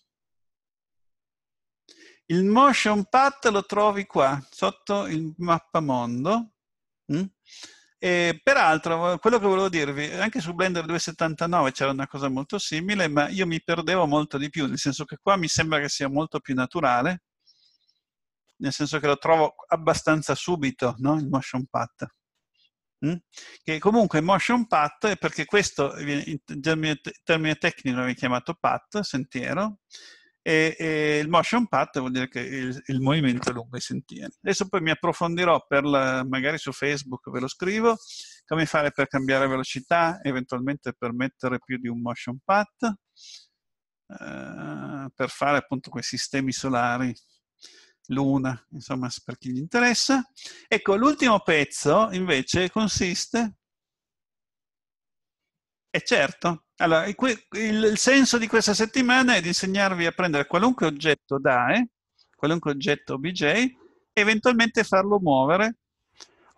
Il motion path lo trovi qua, sotto il mappamondo. Mm? E, peraltro, eh, quello che volevo dirvi, anche su Blender 2.79 c'era una cosa molto simile, ma io mi perdevo molto di più, nel senso che qua mi sembra che sia molto più naturale, nel senso che lo trovo abbastanza subito, no? il motion path. Mm? Che comunque motion path, è perché questo eh, in termine, in termine tecnico viene chiamato path, sentiero, e, e il motion path vuol dire che il, il, movimento è lungo i sentieri. Adesso poi mi approfondirò la, magari su Facebook, ve lo scrivo, come fare per cambiare velocità, eventualmente per mettere più di un motion path, eh, per fare appunto quei sistemi solari luna, insomma, per chi gli interessa. Ecco, l'ultimo pezzo invece consiste, E certo, allora, il, senso di questa settimana è di insegnarvi a prendere qualunque oggetto DAE, qualunque oggetto OBJ, e eventualmente farlo muovere,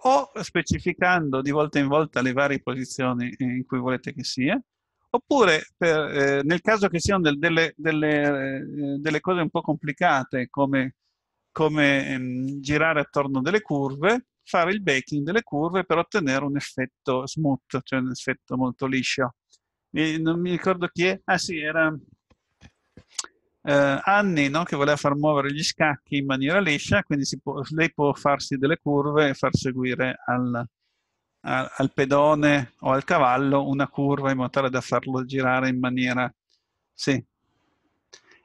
o specificando di volta in volta le varie posizioni in cui volete che sia, oppure per, eh, nel caso che siano del, delle, delle, eh, delle, cose un po' complicate, come, come ehm, girare attorno delle curve, fare il baking delle curve per ottenere un effetto smooth, cioè un effetto molto liscio e non mi ricordo chi è, ah sì, era eh, Anni no? che voleva far muovere gli scacchi in maniera liscia, quindi può, lei può farsi delle curve e far seguire al, a, al pedone o al cavallo una curva in modo tale da farlo girare in maniera... Sì,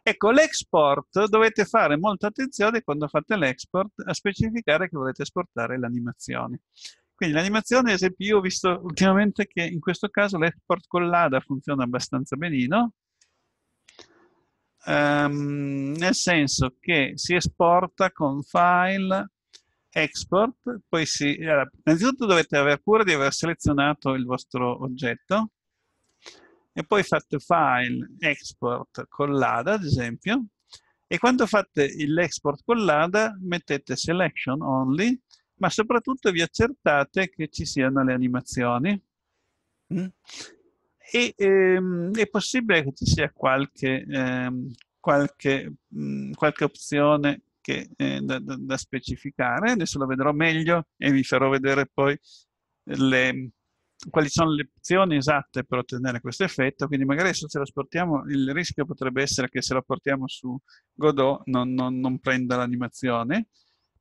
Ecco, l'export dovete fare molta attenzione quando fate l'export a specificare che volete esportare le animazioni. Quindi l'animazione, ad esempio, io ho visto ultimamente che in questo caso l'export l'ADA funziona abbastanza benino, um, nel senso che si esporta con file export, poi si... Allora, innanzitutto dovete avere cura di aver selezionato il vostro oggetto, e poi fate file export l'ADA, ad esempio, e quando fate l'export l'ADA mettete selection only, ma soprattutto vi accertate che ci siano le animazioni. Mm. E ehm, è possibile che ci sia qualche, ehm, qualche, mh, mm, qualche opzione che, eh, da, da, specificare. Adesso lo vedrò meglio e vi farò vedere poi le, quali sono le opzioni esatte per ottenere questo effetto. Quindi magari adesso ce lo sportiamo, il rischio potrebbe essere che se lo portiamo su Godot non, non, non prenda l'animazione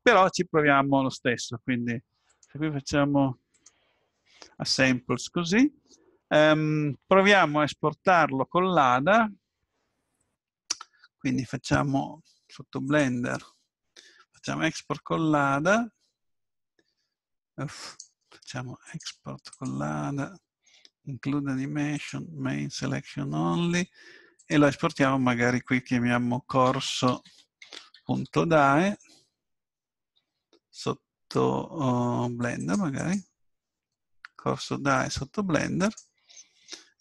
però ci proviamo lo stesso, quindi se qui facciamo a samples così, ehm, proviamo a esportarlo con l'ADA, quindi facciamo sotto Blender, facciamo export con l'ADA, facciamo export con l'ADA, include animation, main selection only, e lo esportiamo magari qui, chiamiamo corso.dae, sotto oh, Blender magari, corso DAE sotto Blender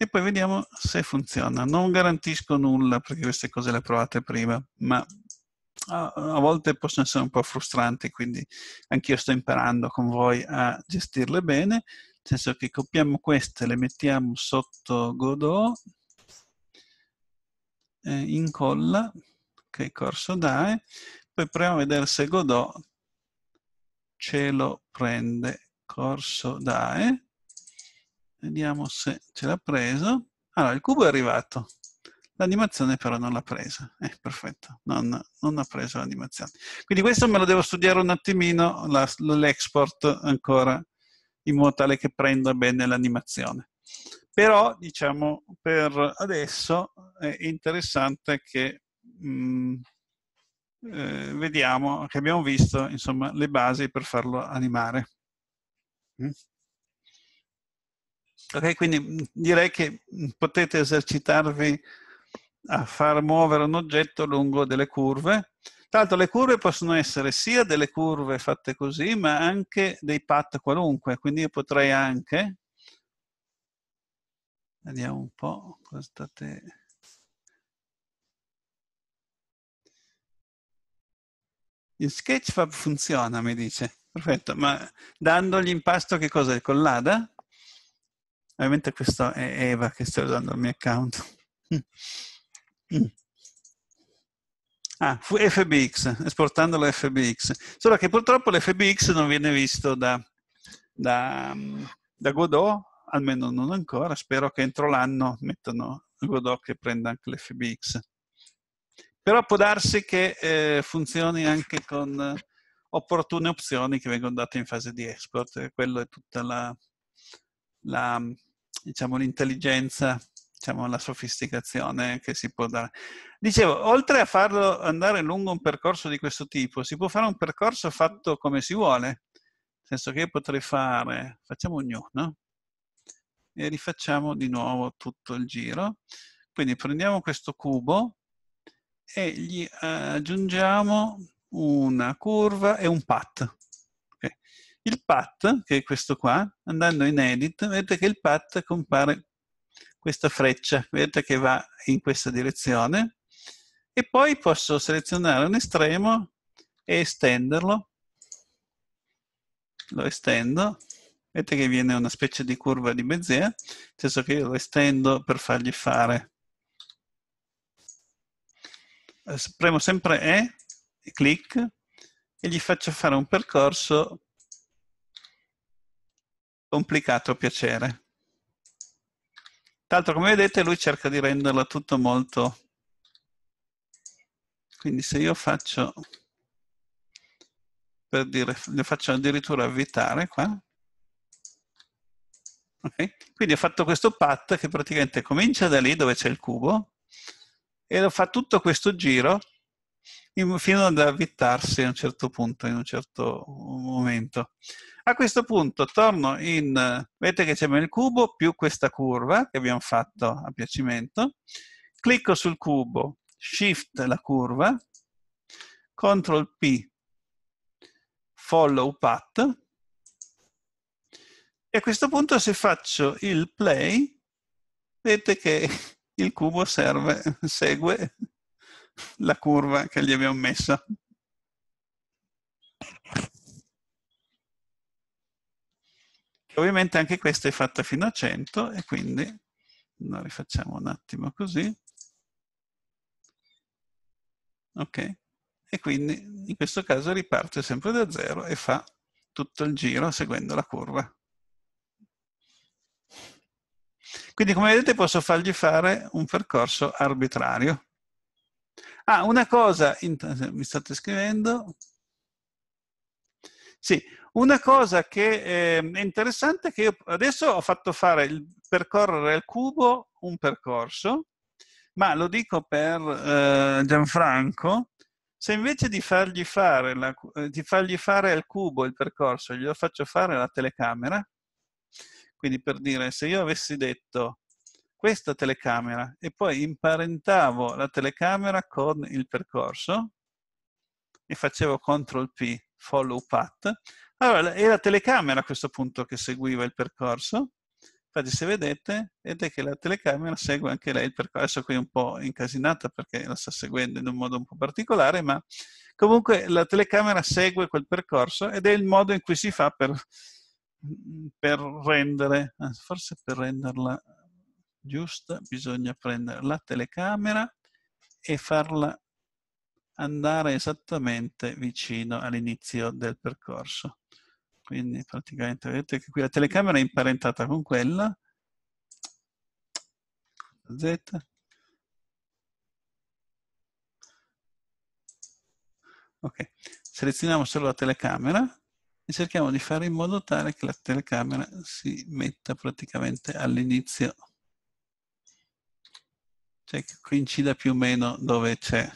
e poi vediamo se funziona. Non garantisco nulla perché queste cose le provate prima, ma a, volte possono essere un po' frustranti, quindi anch'io sto imparando con voi a gestirle bene, nel senso che copiamo queste, le mettiamo sotto Godot, eh, incolla, che corso DAE, poi proviamo a vedere se Godot cielo prende corso dae. Vediamo se ce l'ha preso. Allora, il cubo è arrivato. L'animazione però non l'ha presa. Eh, perfetto, non, non ha preso l'animazione. Quindi questo me lo devo studiare un attimino, l'export ancora, in modo tale che prenda bene l'animazione. Però, diciamo, per adesso è interessante che... Mh, mm, eh, vediamo che abbiamo visto insomma, le basi per farlo animare. Mm? Ok, quindi mm, direi che mm, potete esercitarvi a far muovere un oggetto lungo delle curve. Tra l'altro le curve possono essere sia delle curve fatte così, ma anche dei path qualunque. Quindi io potrei anche... Vediamo un po' cosa state... In Sketchfab funziona, mi dice. Perfetto, ma dandogli impasto che cosa? Con l'ADA? Ovviamente questo è Eva che sta usando il mio account. Mm. Ah, FBX, esportando la FBX. Solo che purtroppo l'FBX non viene visto da, da, da, Godot, almeno non ancora. Spero che entro l'anno mettano Godot che prenda anche l'FBX. Però può darsi che eh, funzioni anche con eh, opportune opzioni che vengono date in fase di export. E quello è tutta la, la diciamo, l'intelligenza, diciamo, la sofisticazione che si può dare. Dicevo, oltre a farlo andare lungo un percorso di questo tipo, si può fare un percorso fatto come si vuole, nel senso che io potrei fare, facciamo un new, no? E rifacciamo di nuovo tutto il giro. Quindi prendiamo questo cubo, e gli aggiungiamo una curva e un path. Okay. Il path, che è questo qua, andando in edit, vedete che il path compare questa freccia, vedete che va in questa direzione, e poi posso selezionare un estremo e estenderlo. Lo estendo, vedete che viene una specie di curva di Bezier, nel senso che io lo estendo per fargli fare eh, premo sempre E, e clic, e gli faccio fare un percorso complicato a piacere. Tanto come vedete lui cerca di renderla tutto molto... Quindi se io faccio, per dire, le faccio addirittura avvitare qua, Okay. Quindi ho fatto questo path che praticamente comincia da lì dove c'è il cubo e fa tutto questo giro fino ad avvitarsi a un certo punto, in un certo momento. A questo punto torno in, vedete che c'è il cubo più questa curva che abbiamo fatto a piacimento, clicco sul cubo, shift la curva, CTRL P, follow path, e a questo punto se faccio il play, vedete che il cubo serve, segue la curva che gli abbiamo messo. Ovviamente anche questa è fatta fino a 100 e quindi la rifacciamo un attimo così. Ok? E quindi in questo caso riparte sempre da zero e fa tutto il giro seguendo la curva. Quindi come vedete posso fargli fare un percorso arbitrario. Ah, una cosa, mi state scrivendo? Sì, una cosa che ehm, è interessante è che io adesso ho fatto fare il percorrere al cubo un percorso, ma lo dico per eh, Gianfranco, se invece di fargli, fare la, di fargli fare al cubo il percorso glielo faccio fare alla telecamera, quindi per dire, se io avessi detto questa telecamera e poi imparentavo la telecamera con il percorso e facevo CTRL P, follow path, allora è la telecamera a questo punto che seguiva il percorso, infatti se vedete, vedete che la telecamera segue anche lei il percorso, Adesso qui è un po' incasinata perché la sta seguendo in un modo un po' particolare, ma comunque la telecamera segue quel percorso ed è il modo in cui si fa per Mm, per rendere, eh, forse per renderla giusta bisogna prendere la telecamera e farla andare esattamente vicino all'inizio del percorso. Quindi praticamente vedete che qui la telecamera è imparentata con quella, Z, ok, selezioniamo solo la telecamera, e cerchiamo di fare in modo tale che la telecamera si metta praticamente all'inizio, cioè che coincida più o meno dove c'è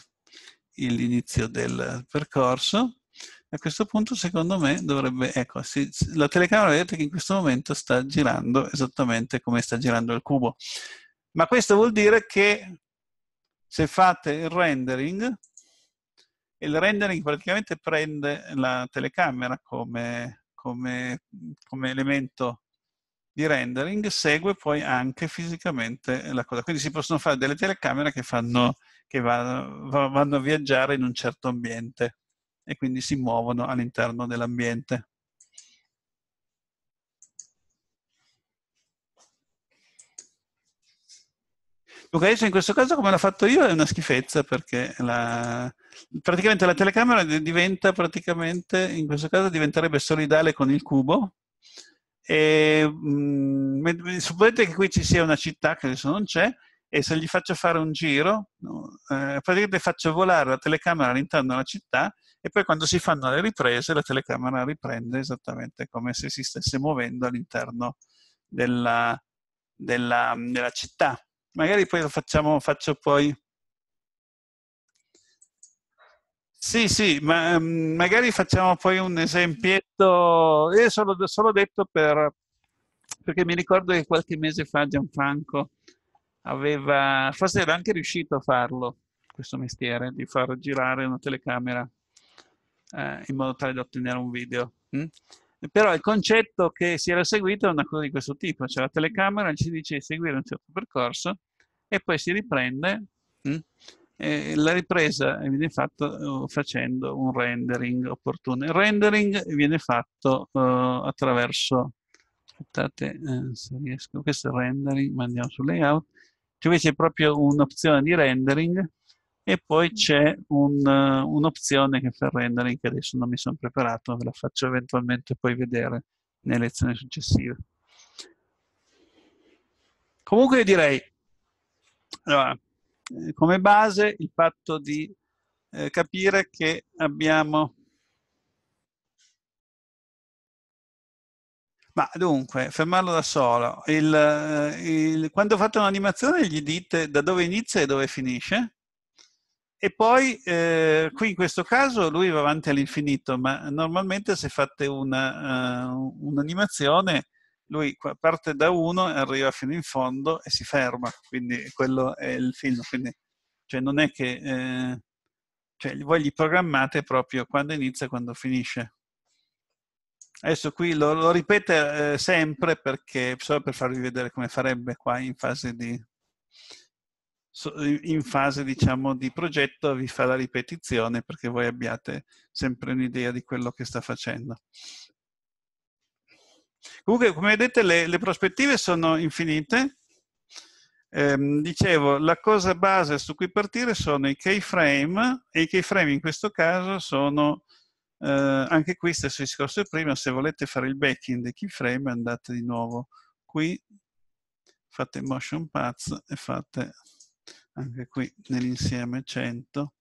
l'inizio del percorso. A questo punto, secondo me, dovrebbe... Ecco, si, la telecamera vedete che in questo momento sta girando esattamente come sta girando il cubo. Ma questo vuol dire che se fate il rendering, il rendering praticamente prende la telecamera come, come, come elemento di rendering, segue poi anche fisicamente la cosa. Quindi si possono fare delle telecamere che, fanno, che vanno, vanno a viaggiare in un certo ambiente e quindi si muovono all'interno dell'ambiente. Luca in questo caso, come l'ho fatto io, è una schifezza perché la... praticamente la telecamera diventa praticamente, in questo caso diventerebbe solidale con il cubo. E, mh, mm, supponete che qui ci sia una città che adesso non c'è e se gli faccio fare un giro, no, eh, praticamente faccio volare la telecamera all'interno della città e poi quando si fanno le riprese la telecamera riprende esattamente come se si stesse muovendo all'interno della, della, della città magari poi lo facciamo, faccio poi. Sì, sì, ma mm, magari facciamo poi un esempietto, io solo, solo detto per, perché mi ricordo che qualche mese fa Gianfranco aveva, forse era anche riuscito a farlo, questo mestiere, di far girare una telecamera eh, in modo tale da ottenere un video. Mm? Però il concetto che si era seguito è una cosa di questo tipo, cioè la telecamera ci dice di seguire un certo percorso e poi si riprende mh, hm, la ripresa viene fatta oh, facendo un rendering opportuno. Il rendering viene fatto uh, attraverso, aspettate eh, se riesco, questo è il rendering, ma andiamo sul layout, c'è cioè invece proprio un'opzione di rendering e poi c'è un, eh, un'opzione che fa rendering che adesso non mi sono preparato, ve la faccio eventualmente poi vedere nelle lezioni successive. Comunque io direi, allora, eh, come base il fatto di eh, capire che abbiamo... Ma dunque, fermarlo da solo, il, eh, il, quando fate un'animazione gli dite da dove inizia e dove finisce, e poi eh, qui in questo caso lui va avanti all'infinito, ma normalmente se fate una, uh, un'animazione lui parte da uno e arriva fino in fondo e si ferma, quindi quello è il film. Quindi, cioè non è che eh, cioè voi gli programmate proprio quando inizia e quando finisce. Adesso qui lo, lo ripete eh, sempre perché, solo per farvi vedere come farebbe qua in fase di in fase diciamo, di progetto vi fa la ripetizione perché voi abbiate sempre un'idea di quello che sta facendo. Comunque, come vedete, le, le prospettive sono infinite. Ehm, dicevo, la cosa base su cui partire sono i keyframe e i keyframe in questo caso sono eh, anche qui stesso discorso prima, se volete fare il backing dei keyframe andate di nuovo qui, fate motion paths e fate anche qui nell'insieme 100,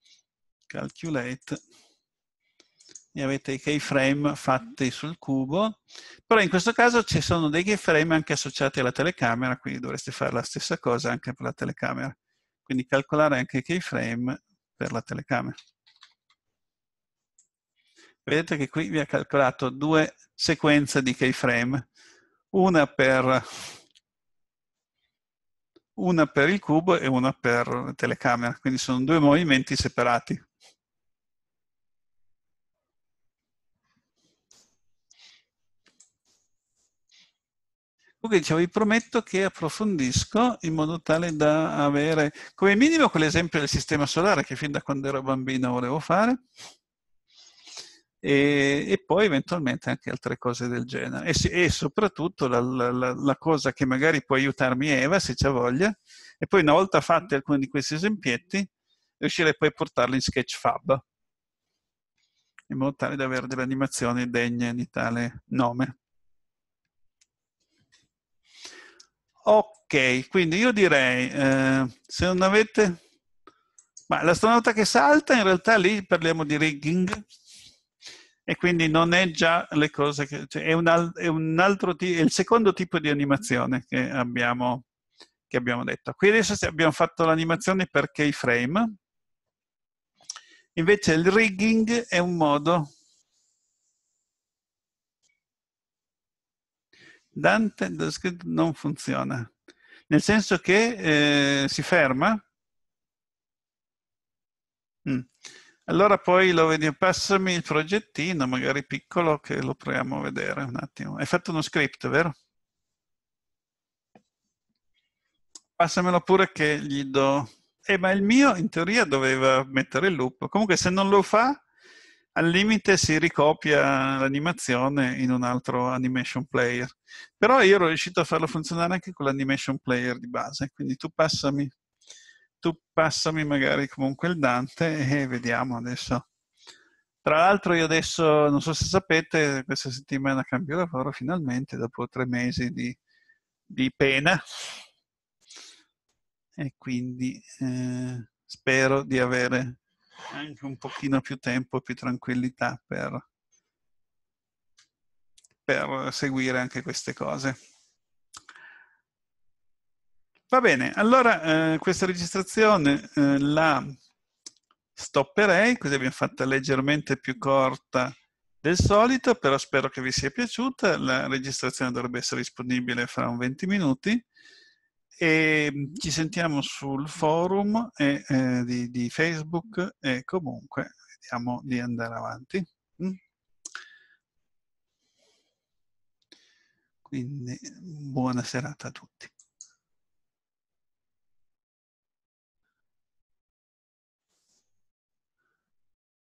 calculate, e avete i keyframe fatti sul cubo, però in questo caso ci sono dei keyframe anche associati alla telecamera, quindi dovreste fare la stessa cosa anche per la telecamera. Quindi calcolare anche i keyframe per la telecamera. Vedete che qui vi ha calcolato due sequenze di keyframe, una per una per il cubo e una per la telecamera, quindi sono due movimenti separati. Comunque dicevo, vi prometto che approfondisco in modo tale da avere come minimo quell'esempio del sistema solare che fin da quando ero bambino volevo fare e, e, poi eventualmente anche altre cose del genere. E, e soprattutto la, la, la, cosa che magari può aiutarmi Eva, se c'è voglia, e poi una volta fatti alcuni di questi esempietti, riuscire poi a portarli in Sketchfab, in modo tale da avere delle animazioni degne di tale nome. Ok, quindi io direi, eh, se non avete... Ma l'astronauta che salta, in realtà lì parliamo di rigging, e quindi non è già le cose che... Cioè è, un, è, un, altro è il secondo tipo di animazione che abbiamo, che abbiamo detto. Qui adesso abbiamo fatto l'animazione per keyframe, invece il rigging è un modo... Dante non funziona, nel senso che eh, si ferma, Mm. Allora poi lo vedi, passami il progettino, magari piccolo, che lo proviamo a vedere un attimo. Hai fatto uno script, vero? Passamelo pure che gli do... Eh, ma il mio in teoria doveva mettere il loop. Comunque se non lo fa, al limite si ricopia l'animazione in un altro animation player. Però io ero riuscito a farlo funzionare anche con l'animation player di base, quindi tu passami tu passami magari comunque il Dante e vediamo adesso. Tra l'altro io adesso, non so se sapete, questa settimana cambio lavoro finalmente dopo tre mesi di, di pena e quindi eh, spero di avere anche un pochino più tempo, più tranquillità per, per seguire anche queste cose. Va bene, allora eh, questa registrazione eh, la stopperei, così abbiamo fatta leggermente più corta del solito, però spero che vi sia piaciuta. La registrazione dovrebbe essere disponibile fra un 20 minuti e ci sentiamo sul forum e, eh, di, di, Facebook e comunque vediamo di andare avanti. Mm? Quindi buona serata a tutti.